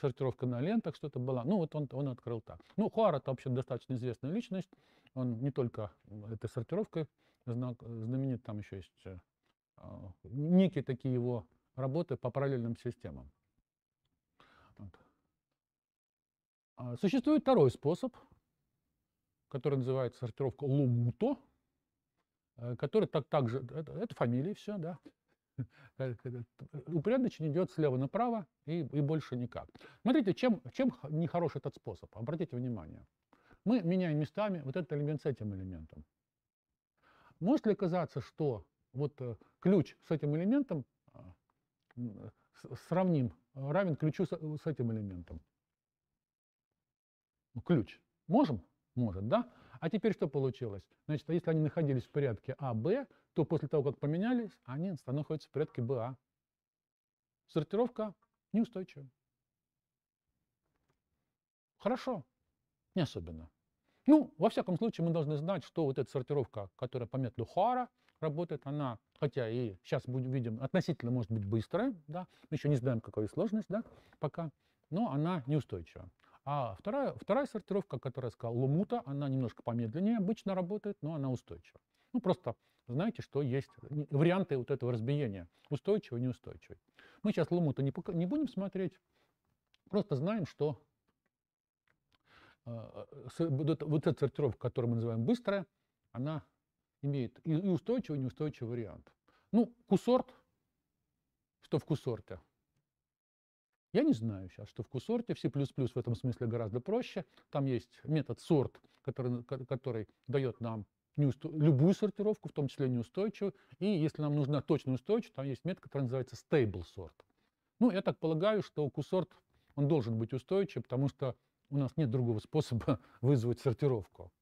сортировка на лентах, что-то была. Ну, вот он, он открыл так. Ну, Хуар это вообще достаточно известная личность. Он не только этой сортировкой знак, знаменит, там еще есть э, некие такие его работы по параллельным системам. Вот. А существует второй способ, который называется сортировка Лумуто, э, который так, так же, это, это фамилии все, да, Э, э, упорядочение идет слева направо и, и больше никак. Смотрите, чем, чем нехорош этот способ? Обратите внимание. Мы меняем местами вот этот элемент с этим элементом. Может ли казаться, что вот э, ключ с этим элементом а, сравним, равен ключу с этим элементом? Ну, ключ. Можем? Может, да? А теперь что получилось? Значит, а если они находились в порядке А, Б, то после того, как поменялись, они становятся в порядке БА. Сортировка неустойчива. Хорошо, не особенно. Ну, во всяком случае, мы должны знать, что вот эта сортировка, которая по методу Хуара работает, она, хотя и сейчас будем видим, относительно может быть быстрая, да, мы еще не знаем, какая сложность, да, пока, но она неустойчива. А вторая, вторая сортировка, которая сказала Лумута, она немножко помедленнее обычно работает, но она устойчива. Ну, просто знаете, что есть варианты вот этого разбиения. Устойчивый, неустойчивый. Мы сейчас луму-то не, пока, не будем смотреть. Просто знаем, что э, вот, вот эта сортировка, которую мы называем быстрая, она имеет и, и устойчивый, и неустойчивый вариант. Ну, кусорт, что в кусорте? Я не знаю сейчас, что в кусорте, все плюс-плюс в этом смысле гораздо проще. Там есть метод сорт, который, который дает нам любую сортировку, в том числе неустойчивую. И если нам нужна точно устойчивая, там есть метка, которая называется stable sort. Ну, я так полагаю, что кусорт, он должен быть устойчив, потому что у нас нет другого способа вызвать сортировку.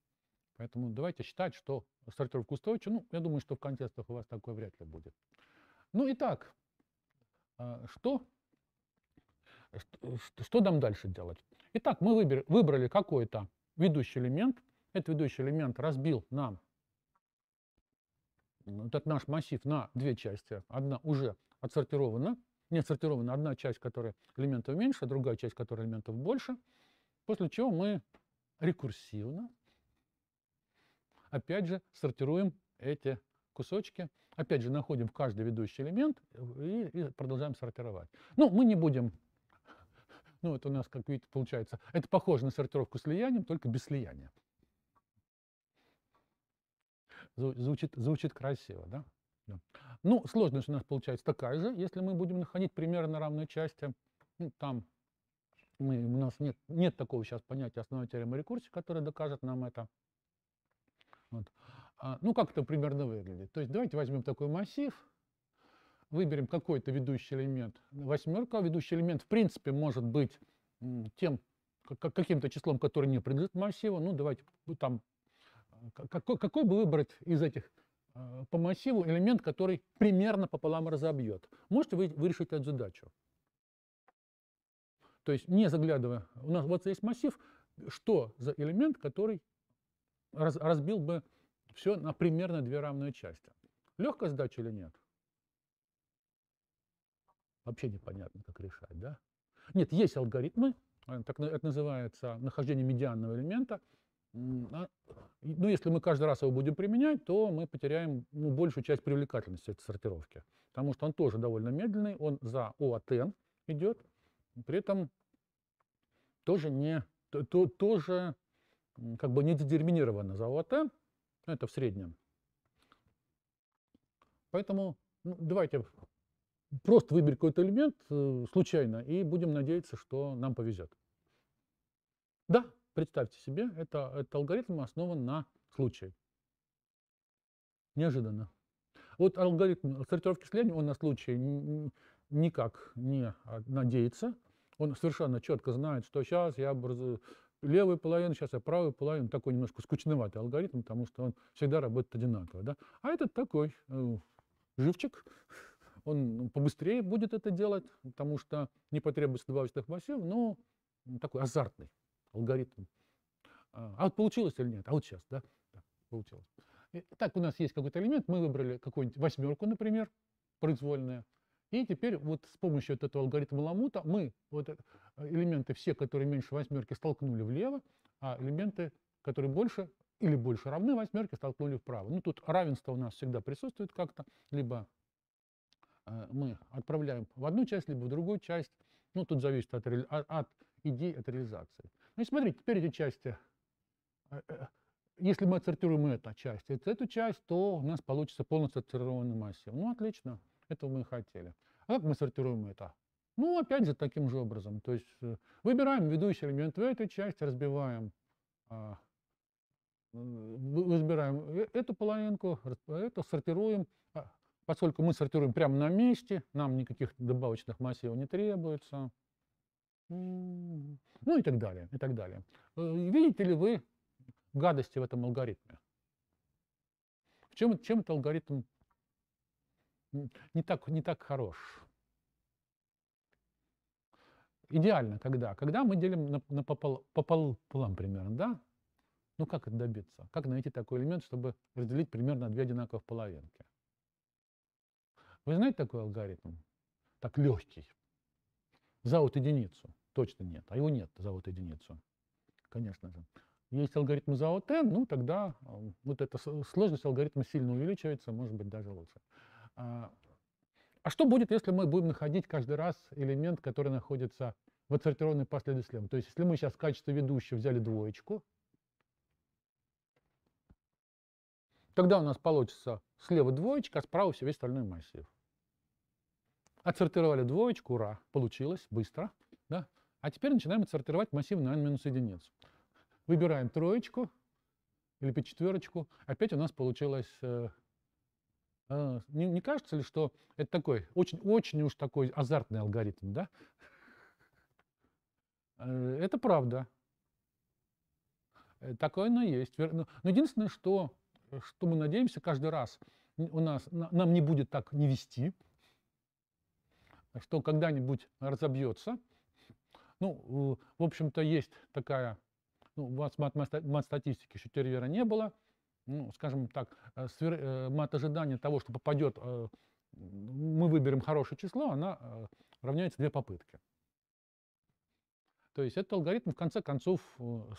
Поэтому давайте считать, что сортировка устойчива. Ну, я думаю, что в контекстах у вас такое вряд ли будет. Ну, итак, а, что, что, что нам дальше делать? Итак, мы выбер, выбрали какой-то ведущий элемент – этот ведущий элемент разбил нам этот наш массив на две части. Одна уже отсортирована, не отсортирована одна часть, которая элементов меньше, другая часть, которая элементов больше. После чего мы рекурсивно, опять же, сортируем эти кусочки. Опять же, находим в каждый ведущий элемент и, и продолжаем сортировать. Ну, мы не будем... Ну, это у нас, как видите, получается... Это похоже на сортировку слиянием, только без слияния. Звучит, звучит красиво, да? да. Ну, сложность у нас получается такая же, если мы будем находить примерно равные части. Ну, там мы, у нас нет, нет такого сейчас понятия основной теоремы рекурсии, которая докажет нам это. Вот. А, ну, как это примерно выглядит? То есть давайте возьмем такой массив, выберем какой-то ведущий элемент. Восьмерка, ведущий элемент, в принципе, может быть тем, каким-то числом, которое не принадлежит массиву. Ну, давайте там какой, какой бы выбрать из этих э, по массиву элемент, который примерно пополам разобьет. Можете вы, вы решить эту задачу? То есть не заглядывая, у нас вот есть массив, что за элемент, который раз, разбил бы все на примерно две равные части. Легкая задача или нет? Вообще непонятно, как решать, да? Нет, есть алгоритмы, э, так это называется нахождение медианного элемента, а, ну, если мы каждый раз его будем применять, то мы потеряем ну, большую часть привлекательности этой сортировки. Потому что он тоже довольно медленный, он за O от N идет, при этом тоже не, то, то, тоже как бы не детерминировано за O от N, это в среднем. Поэтому ну, давайте просто выберем какой-то элемент э, случайно и будем надеяться, что нам повезет. Да, Представьте себе, это, этот алгоритм основан на случае. Неожиданно. Вот алгоритм сортировки следования, он на случай никак не а, надеется. Он совершенно четко знает, что сейчас я образую левую половину, сейчас я правую половину. Такой немножко скучноватый алгоритм, потому что он всегда работает одинаково. Да? А этот такой э, живчик, он побыстрее будет это делать, потому что не потребуется добавочных массивов, но такой азартный алгоритм. «А, а вот получилось или нет? А вот сейчас, да? да получилось. И так у нас есть какой-то элемент, мы выбрали какую-нибудь восьмерку, например, произвольная. И теперь вот с помощью вот этого алгоритма Ламута мы вот э, элементы все, которые меньше восьмерки, столкнули влево, а элементы, которые больше или больше равны восьмерке, столкнули вправо. Ну тут равенство у нас всегда присутствует как-то, либо э, мы отправляем в одну часть, либо в другую часть. Ну тут зависит от, а, от идеи, от реализации. Значит, ну, смотрите, теперь эти части. Э, э, если мы отсортируем эту часть, эту часть, то у нас получится полностью отсортированный массив. Ну, отлично, это мы и хотели. А как мы сортируем это? Ну, опять же, таким же образом. То есть э, выбираем ведущий элемент в этой части, разбиваем, а, разбираем эту половинку, а это сортируем. А, поскольку мы сортируем прямо на месте, нам никаких добавочных массивов не требуется. Ну и так далее, и так далее. Э, видите ли вы гадости в этом алгоритме? Чем, чем этот алгоритм не так, не так хорош? Идеально когда? Когда мы делим на, на пополам, пополам примерно, да? Ну как это добиться? Как найти такой элемент, чтобы разделить примерно две одинаковых половинки? Вы знаете такой алгоритм? Так легкий. За вот единицу. Точно нет. А его нет за вот единицу. Конечно же. Есть алгоритмы за ОТ, ну тогда а, вот эта сложность алгоритма сильно увеличивается, может быть, даже лучше. А, а что будет, если мы будем находить каждый раз элемент, который находится в отсортированной последовательности? То есть, если мы сейчас в качестве ведущего взяли двоечку, тогда у нас получится слева двоечка, а справа все весь остальной массив. Отсортировали двоечку, ура, получилось, быстро. Да? А теперь начинаем отсортировать массив на n-единицу. Выбираем троечку или пятичетверочку. Опять у нас получилось... Э, э, не, не кажется ли, что это такой очень-очень уж такой азартный алгоритм, да? Э, это правда. Э, такое оно есть. Ну, но единственное, что, что мы надеемся каждый раз, у нас, нам не будет так не вести, что когда-нибудь разобьется, ну, э, в общем-то, есть такая, ну, у вас мат, мат статистики еще тервера не было, ну, скажем так, э, свер... Э, мат ожидания того, что попадет, мы выберем хорошее число, она равняется две попытки. То есть этот алгоритм в конце концов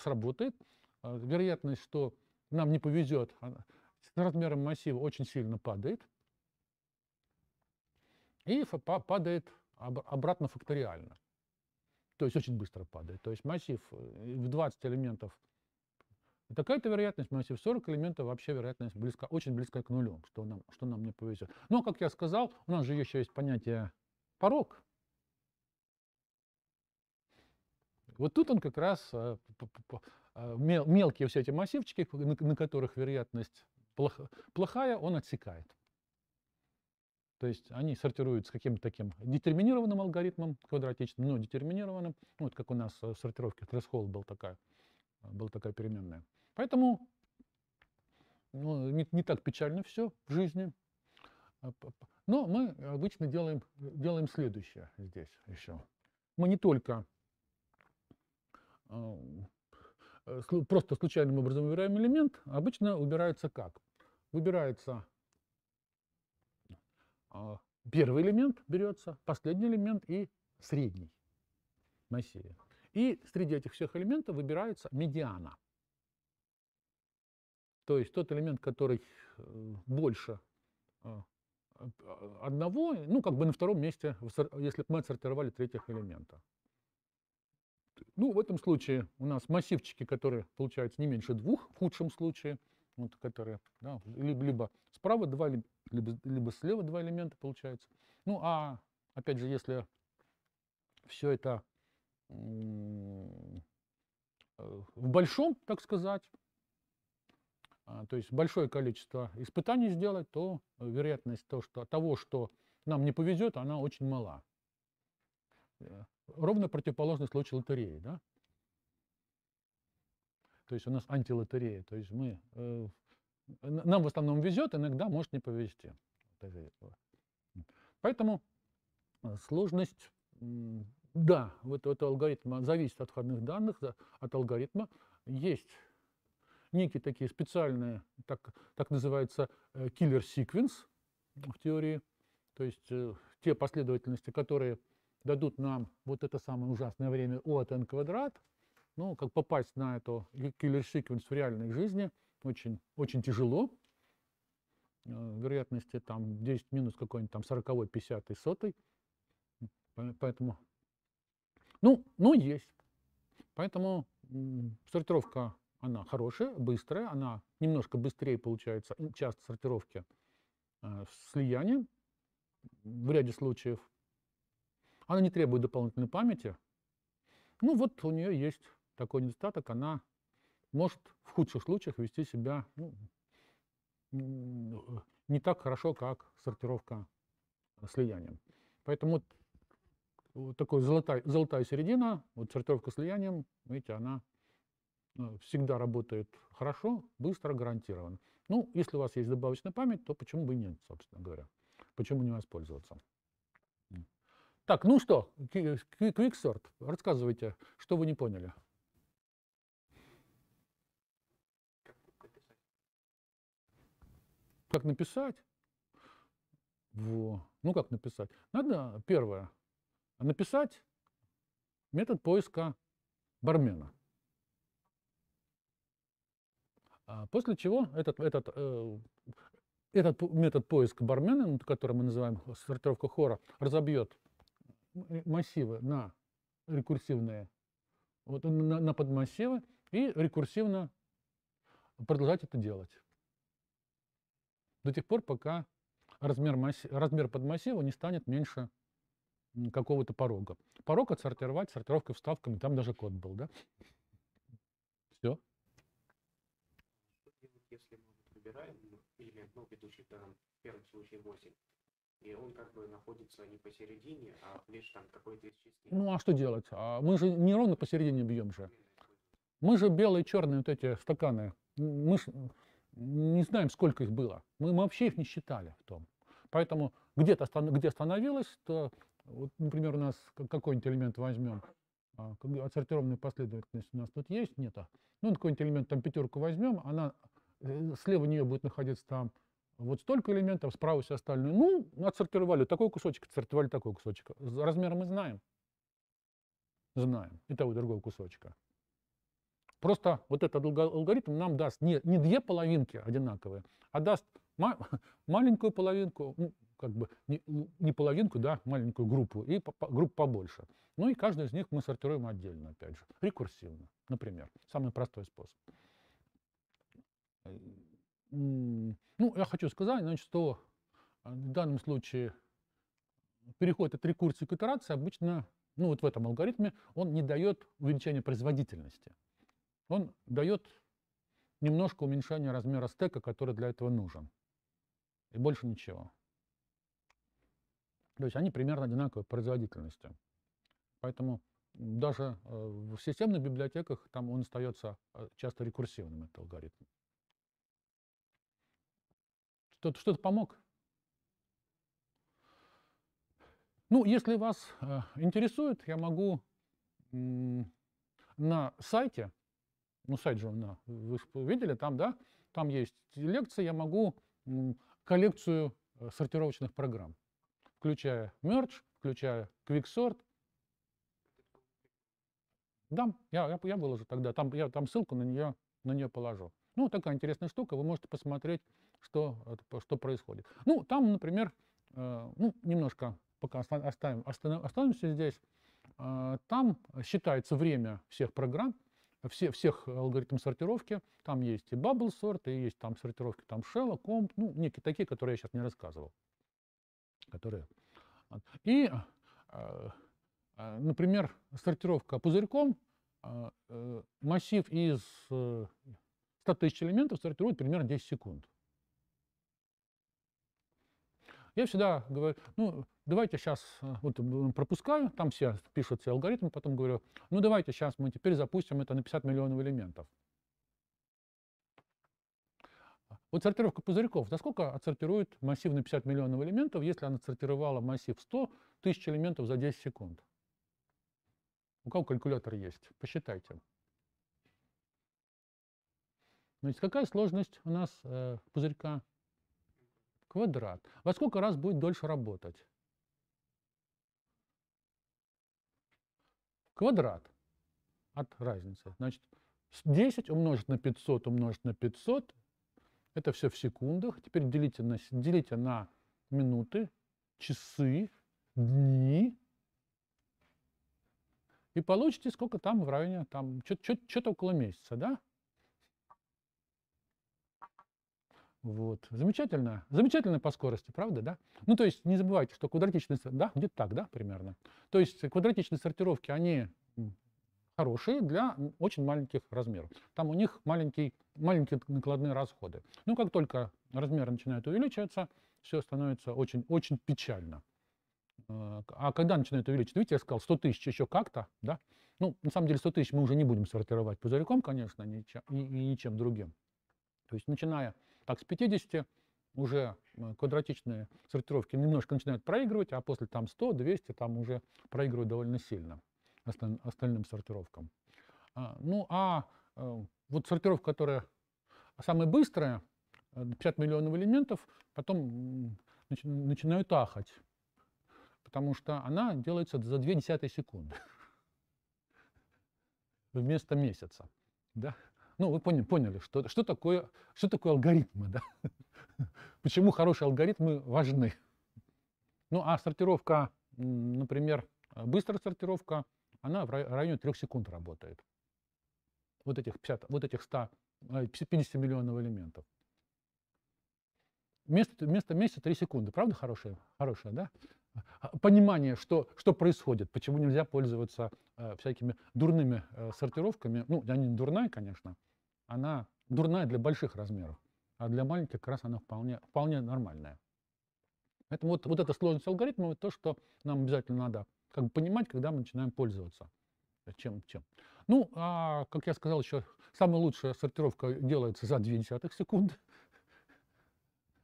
сработает. Вероятность, что нам не повезет, с размером массива очень сильно падает. И падает обратно факториально. То есть очень быстро падает. То есть массив э, в 20 элементов такая-то вероятность, массив 40 элементов, вообще вероятность близко, очень близка к нулю, что нам, что нам не повезет. Но, как я сказал, у нас же еще есть понятие порог. Вот тут он как раз э, э, мелкие все эти массивчики, на которых вероятность плохая, он отсекает. То есть они сортируют с каким-то таким детерминированным алгоритмом квадратичным, но детерминированным, вот как у нас в э, сортировке threshold был такая, э, была такая переменная. Поэтому ну, не, не так печально все в жизни. А, но мы обычно делаем, делаем следующее здесь еще. Мы не только э, просто случайным образом выбираем элемент, а обычно выбирается как? Выбирается а, первый элемент берется, последний элемент и средний массиве. И среди этих всех элементов выбирается медиана. То есть тот элемент, который э, больше э, одного, ну, как бы на втором месте, если бы мы отсортировали третьих элемента. Ну, в этом случае у нас массивчики, которые получаются не меньше двух, в худшем случае – вот, ну, которые, да, либо, либо справа два, либо, либо слева два элемента получается. Ну, а опять же, если все это э, в большом, так сказать, а, то есть большое количество испытаний сделать, то вероятность то, что, того, что нам не повезет, она очень мала. Э, ровно противоположный случай лотереи. Да? То есть у нас антилотерея. То есть мы, э, нам в основном везет, иногда может не повезти. Поэтому э, сложность, да, вот этого алгоритма зависит от входных данных, от алгоритма. Есть некие такие специальные, так, так называется, killer э, sequence в теории, то есть э, те последовательности, которые дадут нам вот это самое ужасное время от n квадрат – ну, как попасть на эту киллер sequence в реальной жизни очень, очень тяжело. Э, вероятности там 10 минус какой-нибудь там 40, 50, 100. Поэтому, ну, ну есть. Поэтому сортировка, она хорошая, быстрая, она немножко быстрее получается, часто сортировки э, слияния в ряде случаев. Она не требует дополнительной памяти. Ну вот у нее есть такой недостаток, она может в худших случаях вести себя ну, не так хорошо, как сортировка слиянием. Поэтому вот, вот такая золотая, золотая середина, вот сортировка слиянием, видите, она э, всегда работает хорошо, быстро, гарантированно. Ну, если у вас есть добавочная память, то почему бы и нет, собственно говоря. Почему не воспользоваться? Так, ну что, Quicksort, рассказывайте, что вы не поняли. Как написать? Во. Ну, как написать? Надо, первое, написать метод поиска бармена. А после чего этот, этот, э, этот метод поиска бармена, ну, который мы называем сортировка хора, разобьет э, массивы на рекурсивные, вот, на, на подмассивы и рекурсивно продолжать это делать до тех пор, пока размер, масс... размер подмассива не станет меньше какого-то порога. Порог отсортировать сортировкой вставками, там даже код был, да? Все. если мы выбираем элемент, ну, ну ведущий там, в первом случае 8, и он как бы находится не посередине, а лишь там какой-то из частей? Ну, а что делать? А мы же не ровно посередине бьем же. Мы же белые и черные вот эти стаканы. Мы ж не знаем, сколько их было. Мы, мы вообще их не считали в том. Поэтому где-то где становилось, то, вот, например, у нас какой-нибудь элемент возьмем, а, отсортированная последовательность у нас тут есть, нет, а, ну, какой-нибудь элемент, там пятерку возьмем, она, э, слева нее будет находиться там вот столько элементов, справа все остальное. Ну, отсортировали такой кусочек, отсортировали такой кусочек. Размер мы знаем. Знаем. И того, и другого кусочка. Просто вот этот алгоритм нам даст не, не две половинки одинаковые, а даст ма маленькую половинку, ну, как бы не, не половинку, да, маленькую группу, и по по групп побольше. Ну и каждую из них мы сортируем отдельно, опять же, рекурсивно, например. Самый простой способ. Ну, я хочу сказать, значит, что э, в данном случае переход от рекурсии к итерации обычно, ну вот в этом алгоритме, он не дает увеличения производительности. Он дает немножко уменьшение размера стека, который для этого нужен. И больше ничего. То есть они примерно одинаковой производительности. Поэтому даже э, в системных библиотеках там он остается э, часто рекурсивным, этот алгоритм. Кто-то что-то помог? Ну, если вас э, интересует, я могу на сайте ну, сайт же, у меня. вы видели, там, да, там есть лекции, я могу коллекцию э, сортировочных программ, включая Merge, включая QuickSort. Дам, я, я, я выложу тогда, там, я там ссылку на нее, на нее положу. Ну, такая интересная штука, вы можете посмотреть, что, э, что происходит. Ну, там, например, э, ну, немножко пока оставим, остановимся здесь. Э, там считается время всех программ, все, всех алгоритм сортировки. Там есть и bubble сорт, и есть там сортировки там shell, comp, ну, некие такие, которые я сейчас не рассказывал. Которые... И, э, э, например, сортировка пузырьком, э, массив из 100 тысяч элементов сортирует примерно 10 секунд. Я всегда говорю, ну, давайте сейчас, э, вот пропускаю, там все пишут все алгоритмы, потом говорю, ну давайте сейчас мы теперь запустим это на 50 миллионов элементов. Вот сортировка пузырьков, сколько отсортирует массив на 50 миллионов элементов, если она сортировала массив 100 тысяч элементов за 10 секунд? У кого калькулятор есть? Посчитайте. Значит, ну, какая сложность у нас э, пузырька? Квадрат. Во сколько раз будет дольше работать? квадрат от разницы. Значит, 10 умножить на 500 умножить на 500, это все в секундах. Теперь делите на, делите на минуты, часы, дни. И получите сколько там в районе, там, что-то около месяца, да? Вот. Замечательно. Замечательно по скорости, правда, да? Ну, то есть не забывайте, что квадратичные, да, где-то так, да, примерно. То есть квадратичные сортировки, они хорошие для очень маленьких размеров. Там у них маленький, маленькие накладные расходы. Ну, как только размер начинает увеличиваться, все становится очень, очень печально. А, а когда начинает увеличиваться, видите, я сказал 100 тысяч еще как-то, да? Ну, на самом деле 100 тысяч мы уже не будем сортировать пузырьком, конечно, ничем, и, и ничем другим. То есть, начиная так, с 50 уже э, квадратичные сортировки немножко начинают проигрывать, а после там 100, 200 там уже проигрывают довольно сильно остальным сортировкам. А, ну а э, вот сортировка, которая самая быстрая, 50 э, миллионов элементов, потом начинают ахать, потому что она делается за 0,2 секунды вместо месяца. Да? Ну, вы поняли, поняли что, что, такое, что такое алгоритмы, да? Почему хорошие алгоритмы важны? Ну, а сортировка, например, быстрая сортировка, она в районе трех секунд работает. Вот этих, 50, вот этих 100, 50 э, миллионов элементов. Место, место месяца 3 секунды. Правда хорошая, хорошая, да? А, понимание, что, что происходит, почему нельзя пользоваться э, всякими дурными э, сортировками. Ну, они не дурная, конечно, она дурная для больших размеров, а для маленьких как раз она вполне, вполне нормальная. Поэтому вот, вот эта сложность алгоритма, это то, что нам обязательно надо как бы понимать, когда мы начинаем пользоваться чем чем. Ну, а, как я сказал еще, самая лучшая сортировка делается за 0,2 секунды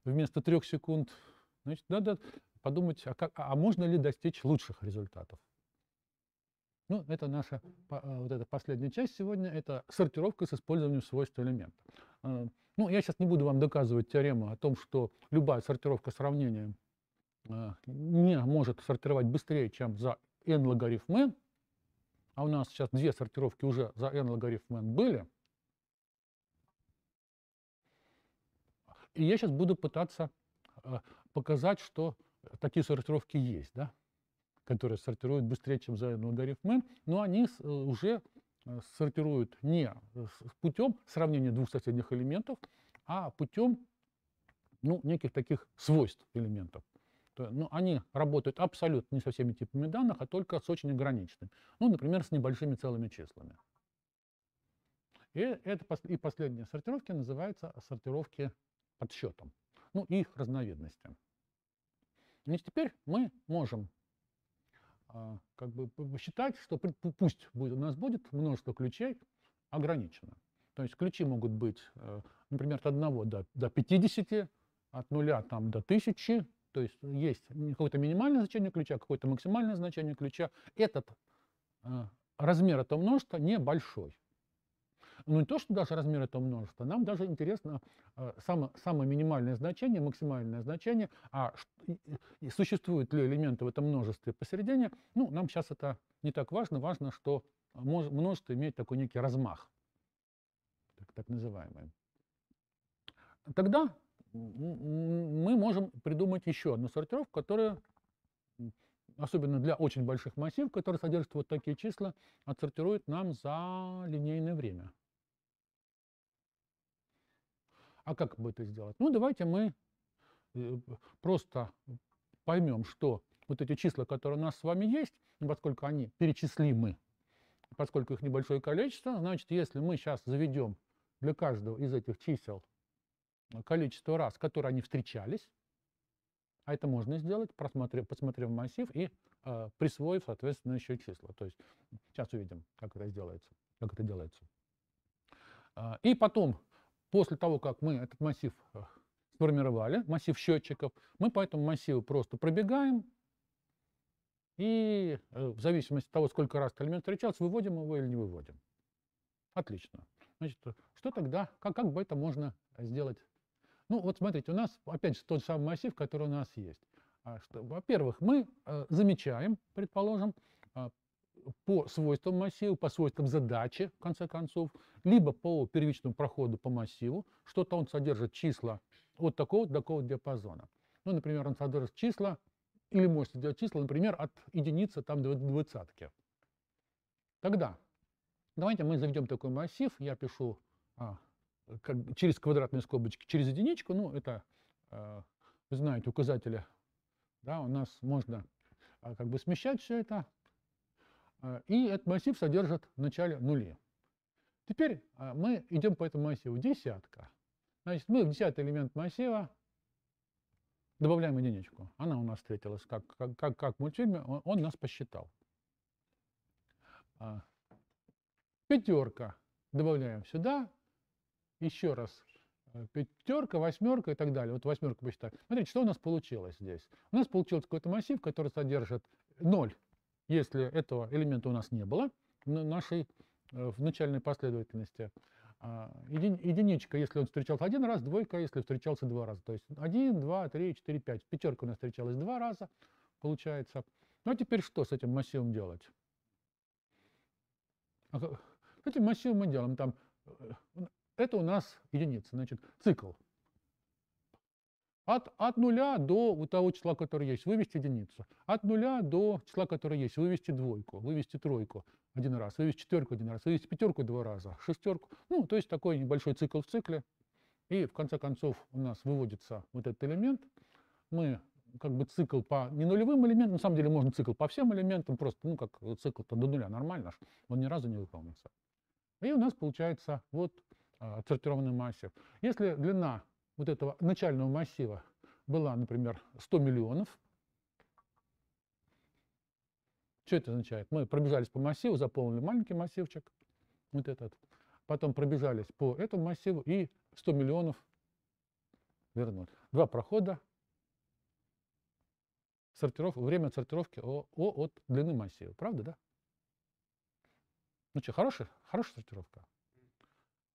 вместо 3 секунд. Значит, да, да, подумать, а, как, а можно ли достичь лучших результатов. Ну, это наша э, вот эта последняя часть сегодня, это сортировка с использованием свойств элемента. Э, ну, я сейчас не буду вам доказывать теорему о том, что любая сортировка сравнения э, не может сортировать быстрее, чем за n логарифм n, а у нас сейчас две сортировки уже за n логарифм n были. И я сейчас буду пытаться показать, что такие сортировки есть, да, которые сортируют быстрее, чем за ну, логарифмы, но они э, уже э, сортируют не путем сравнения двух соседних элементов, а путем ну, неких таких свойств элементов. То, ну, они работают абсолютно не со всеми типами данных, а только с очень ограниченными. Ну, например, с небольшими целыми числами. И, это, и последние сортировки называются сортировки подсчетом. Ну, их разновидности. Значит, ну теперь мы можем а, как бы посчитать, что пусть будет, у нас будет множество ключей ограничено. То есть ключи могут быть, э, например, от 1 до, до 50, от 0 там, до 1000. То есть есть какое-то минимальное значение ключа, а какое-то максимальное значение ключа. Этот э, размер этого множества небольшой. Ну не то, что даже размер этого множества, нам даже интересно э, само, самое минимальное значение, максимальное значение, а и существуют ли элементы в этом множестве посередине, ну нам сейчас это не так важно, важно, что множество имеет такой некий размах, так, так называемый. Тогда мы можем придумать еще одну сортировку, которая особенно для очень больших массивов, которые содержат вот такие числа, отсортирует нам за линейное время. а как бы это сделать? Ну, давайте мы э, просто поймем, что вот эти числа, которые у нас с вами есть, поскольку они перечислимы, поскольку их небольшое количество, значит, если мы сейчас заведем для каждого из этих чисел количество раз, которые они встречались, а это можно сделать, просмотрев, посмотрев массив и э, присвоив, соответственно, еще числа. То есть сейчас увидим, как это сделается, как это делается. А, и потом После того, как мы этот массив э, сформировали, массив счетчиков, мы по этому массиву просто пробегаем, и э, в зависимости от того, сколько раз элемент встречался, выводим его или не выводим. Отлично. Значит, что тогда, как, как бы это можно сделать? Ну, вот смотрите, у нас, опять же, тот самый массив, который у нас есть. А во-первых, мы э, замечаем, предположим, по свойствам массива, по свойствам задачи, в конце концов, либо по первичному проходу по массиву, что-то он содержит числа от такого до такого диапазона. Ну, например, он содержит числа, или может содержать числа, например, от единицы там до двадцатки. Тогда давайте мы заведем такой массив, я пишу а, как, через квадратные скобочки, через единичку, ну, это, э, вы знаете, указатели, да, у нас можно а, как бы смещать все это, а, и этот массив содержит в начале нули. Теперь а, мы идем по этому массиву. Десятка. Значит, мы в десятый элемент массива добавляем единичку. Она у нас встретилась, как, как, как, как в мультфильме, он, он нас посчитал. А, пятерка. Добавляем сюда. Еще раз пятерка, восьмерка и так далее. Вот восьмерка посчитаем. Смотрите, что у нас получилось здесь. У нас получился какой-то массив, который содержит ноль. Если этого элемента у нас не было в нашей э, в начальной последовательности, а, единичка, если он встречался один раз, двойка, если встречался два раза. То есть один, два, три, четыре, пять, Пятерка у нас встречалась два раза, получается. Ну а теперь что с этим массивом делать? С а этим массивом мы делаем там, э, э, это у нас единица, значит, цикл. От, от нуля до вот того числа, которое есть, вывести единицу. От нуля до числа, которое есть, вывести двойку, вывести тройку один раз, вывести четверку один раз, вывести пятерку два раза, шестерку. Ну, то есть такой небольшой цикл в цикле. И в конце концов у нас выводится вот этот элемент. Мы как бы цикл по не нулевым элементам, на самом деле можно цикл по всем элементам, просто ну как цикл-то до нуля нормально, он ни разу не выполнился. И у нас получается вот а, отсортированный массив. Если длина вот этого начального массива была, например, 100 миллионов. Что это означает? Мы пробежались по массиву, заполнили маленький массивчик, вот этот. Потом пробежались по этому массиву и 100 миллионов вернули. Два прохода. Сортиров... Время сортировки О, О от длины массива. Правда, да? Ну что, хорошая, хорошая сортировка?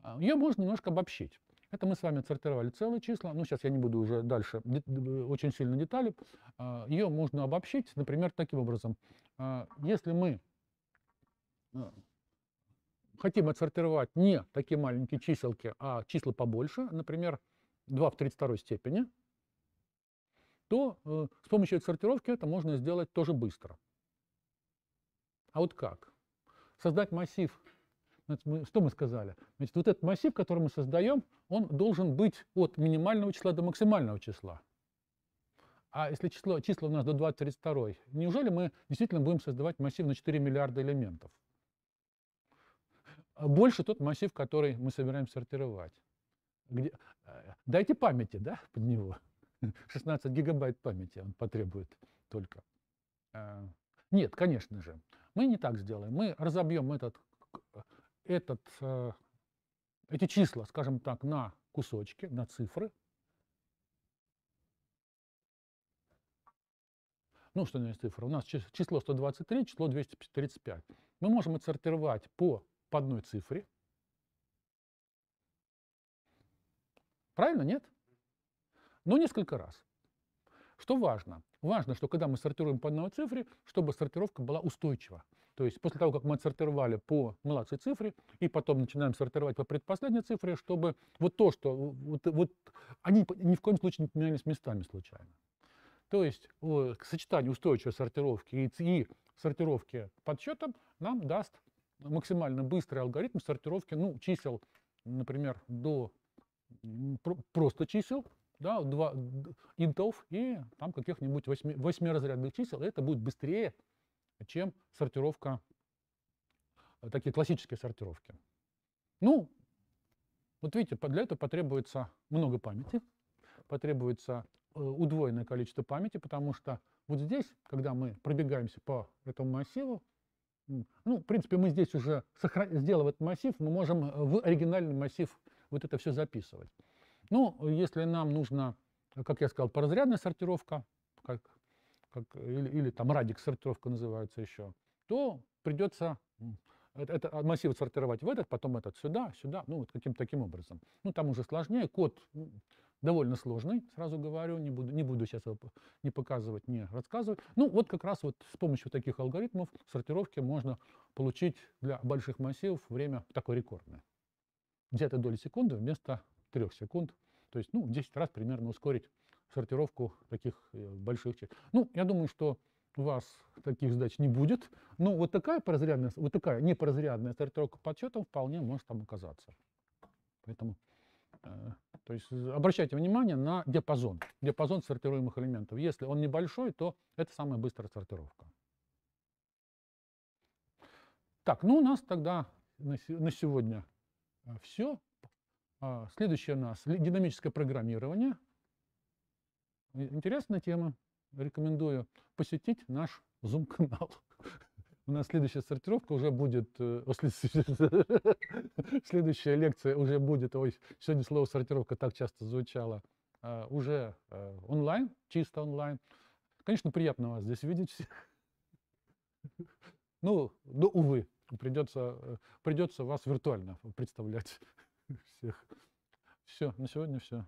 А, Ее можно немножко обобщить. Это мы с вами отсортировали целые числа. Ну, сейчас я не буду уже дальше очень сильно детали. А, Ее можно обобщить, например, таким образом. А, если мы а, хотим отсортировать не такие маленькие чиселки, а числа побольше, например, 2 в 32 степени, то э, с помощью отсортировки это можно сделать тоже быстро. А вот как? Создать массив Значит, мы, что мы сказали? Значит, вот этот массив, который мы создаем, он должен быть от минимального числа до максимального числа. А если число, числа у нас до 232, неужели мы действительно будем создавать массив на 4 миллиарда элементов? А больше тот массив, который мы собираемся сортировать. Где, э, дайте памяти, да, под него. 16 гигабайт памяти он потребует только. Э, нет, конечно же, мы не так сделаем. Мы разобьем этот этот, э, эти числа, скажем так, на кусочки, на цифры. Ну, что у нас цифры? У нас число 123, число 235. Мы можем отсортировать по, по одной цифре. Правильно, нет? Но ну, несколько раз. Что важно? Важно, что когда мы сортируем по одной цифре, чтобы сортировка была устойчива. То есть после того, как мы отсортировали по младшей цифре, и потом начинаем сортировать по предпоследней цифре, чтобы вот то, что... Вот, вот они ни в коем случае не поменялись местами случайно. То есть э, сочетание устойчивой сортировки и, и сортировки подсчетом нам даст максимально быстрый алгоритм сортировки ну, чисел, например, до просто чисел, да, два интов и там каких-нибудь восьми, восьмиразрядных чисел, это будет быстрее, чем сортировка, э, такие классические сортировки. Ну, вот видите, для этого потребуется много памяти, потребуется э, удвоенное количество памяти, потому что вот здесь, когда мы пробегаемся по этому массиву, ну, в принципе, мы здесь уже, сделав этот массив, мы можем э, в оригинальный массив вот это все записывать. Ну, если нам нужно, как я сказал, поразрядная сортировка, как как, или, или там радик сортировка называется еще, то придется этот а, массив сортировать в этот, потом этот сюда, сюда, ну вот каким-то таким образом. Ну там уже сложнее, код довольно сложный, сразу говорю, не буду, не буду сейчас его не показывать, не рассказывать. Ну вот как раз вот с помощью таких алгоритмов сортировки можно получить для больших массивов время такое рекордное. Где-то доли секунды вместо трех секунд, то есть ну, в 10 раз примерно ускорить сортировку таких э, больших чек. Ну, я думаю, что у вас таких задач не будет, но вот такая прозрядная, вот такая непрозрядная сортировка подсчетом вполне может там оказаться. Поэтому, э, то есть э, обращайте внимание на диапазон, диапазон сортируемых элементов. Если он небольшой, то это самая быстрая сортировка. Так, ну у нас тогда на, на сегодня э, все. А, Следующее у нас динамическое программирование. Интересная тема. Рекомендую посетить наш Zoom-канал. У нас следующая сортировка уже будет... Э, о, следующая лекция уже будет... Ой, сегодня слово сортировка так часто звучало. Э, уже э, онлайн, чисто онлайн. Конечно, приятно вас здесь видеть всех. Ну, да, ну, увы, придется, придется вас виртуально представлять всех. Все, на сегодня все.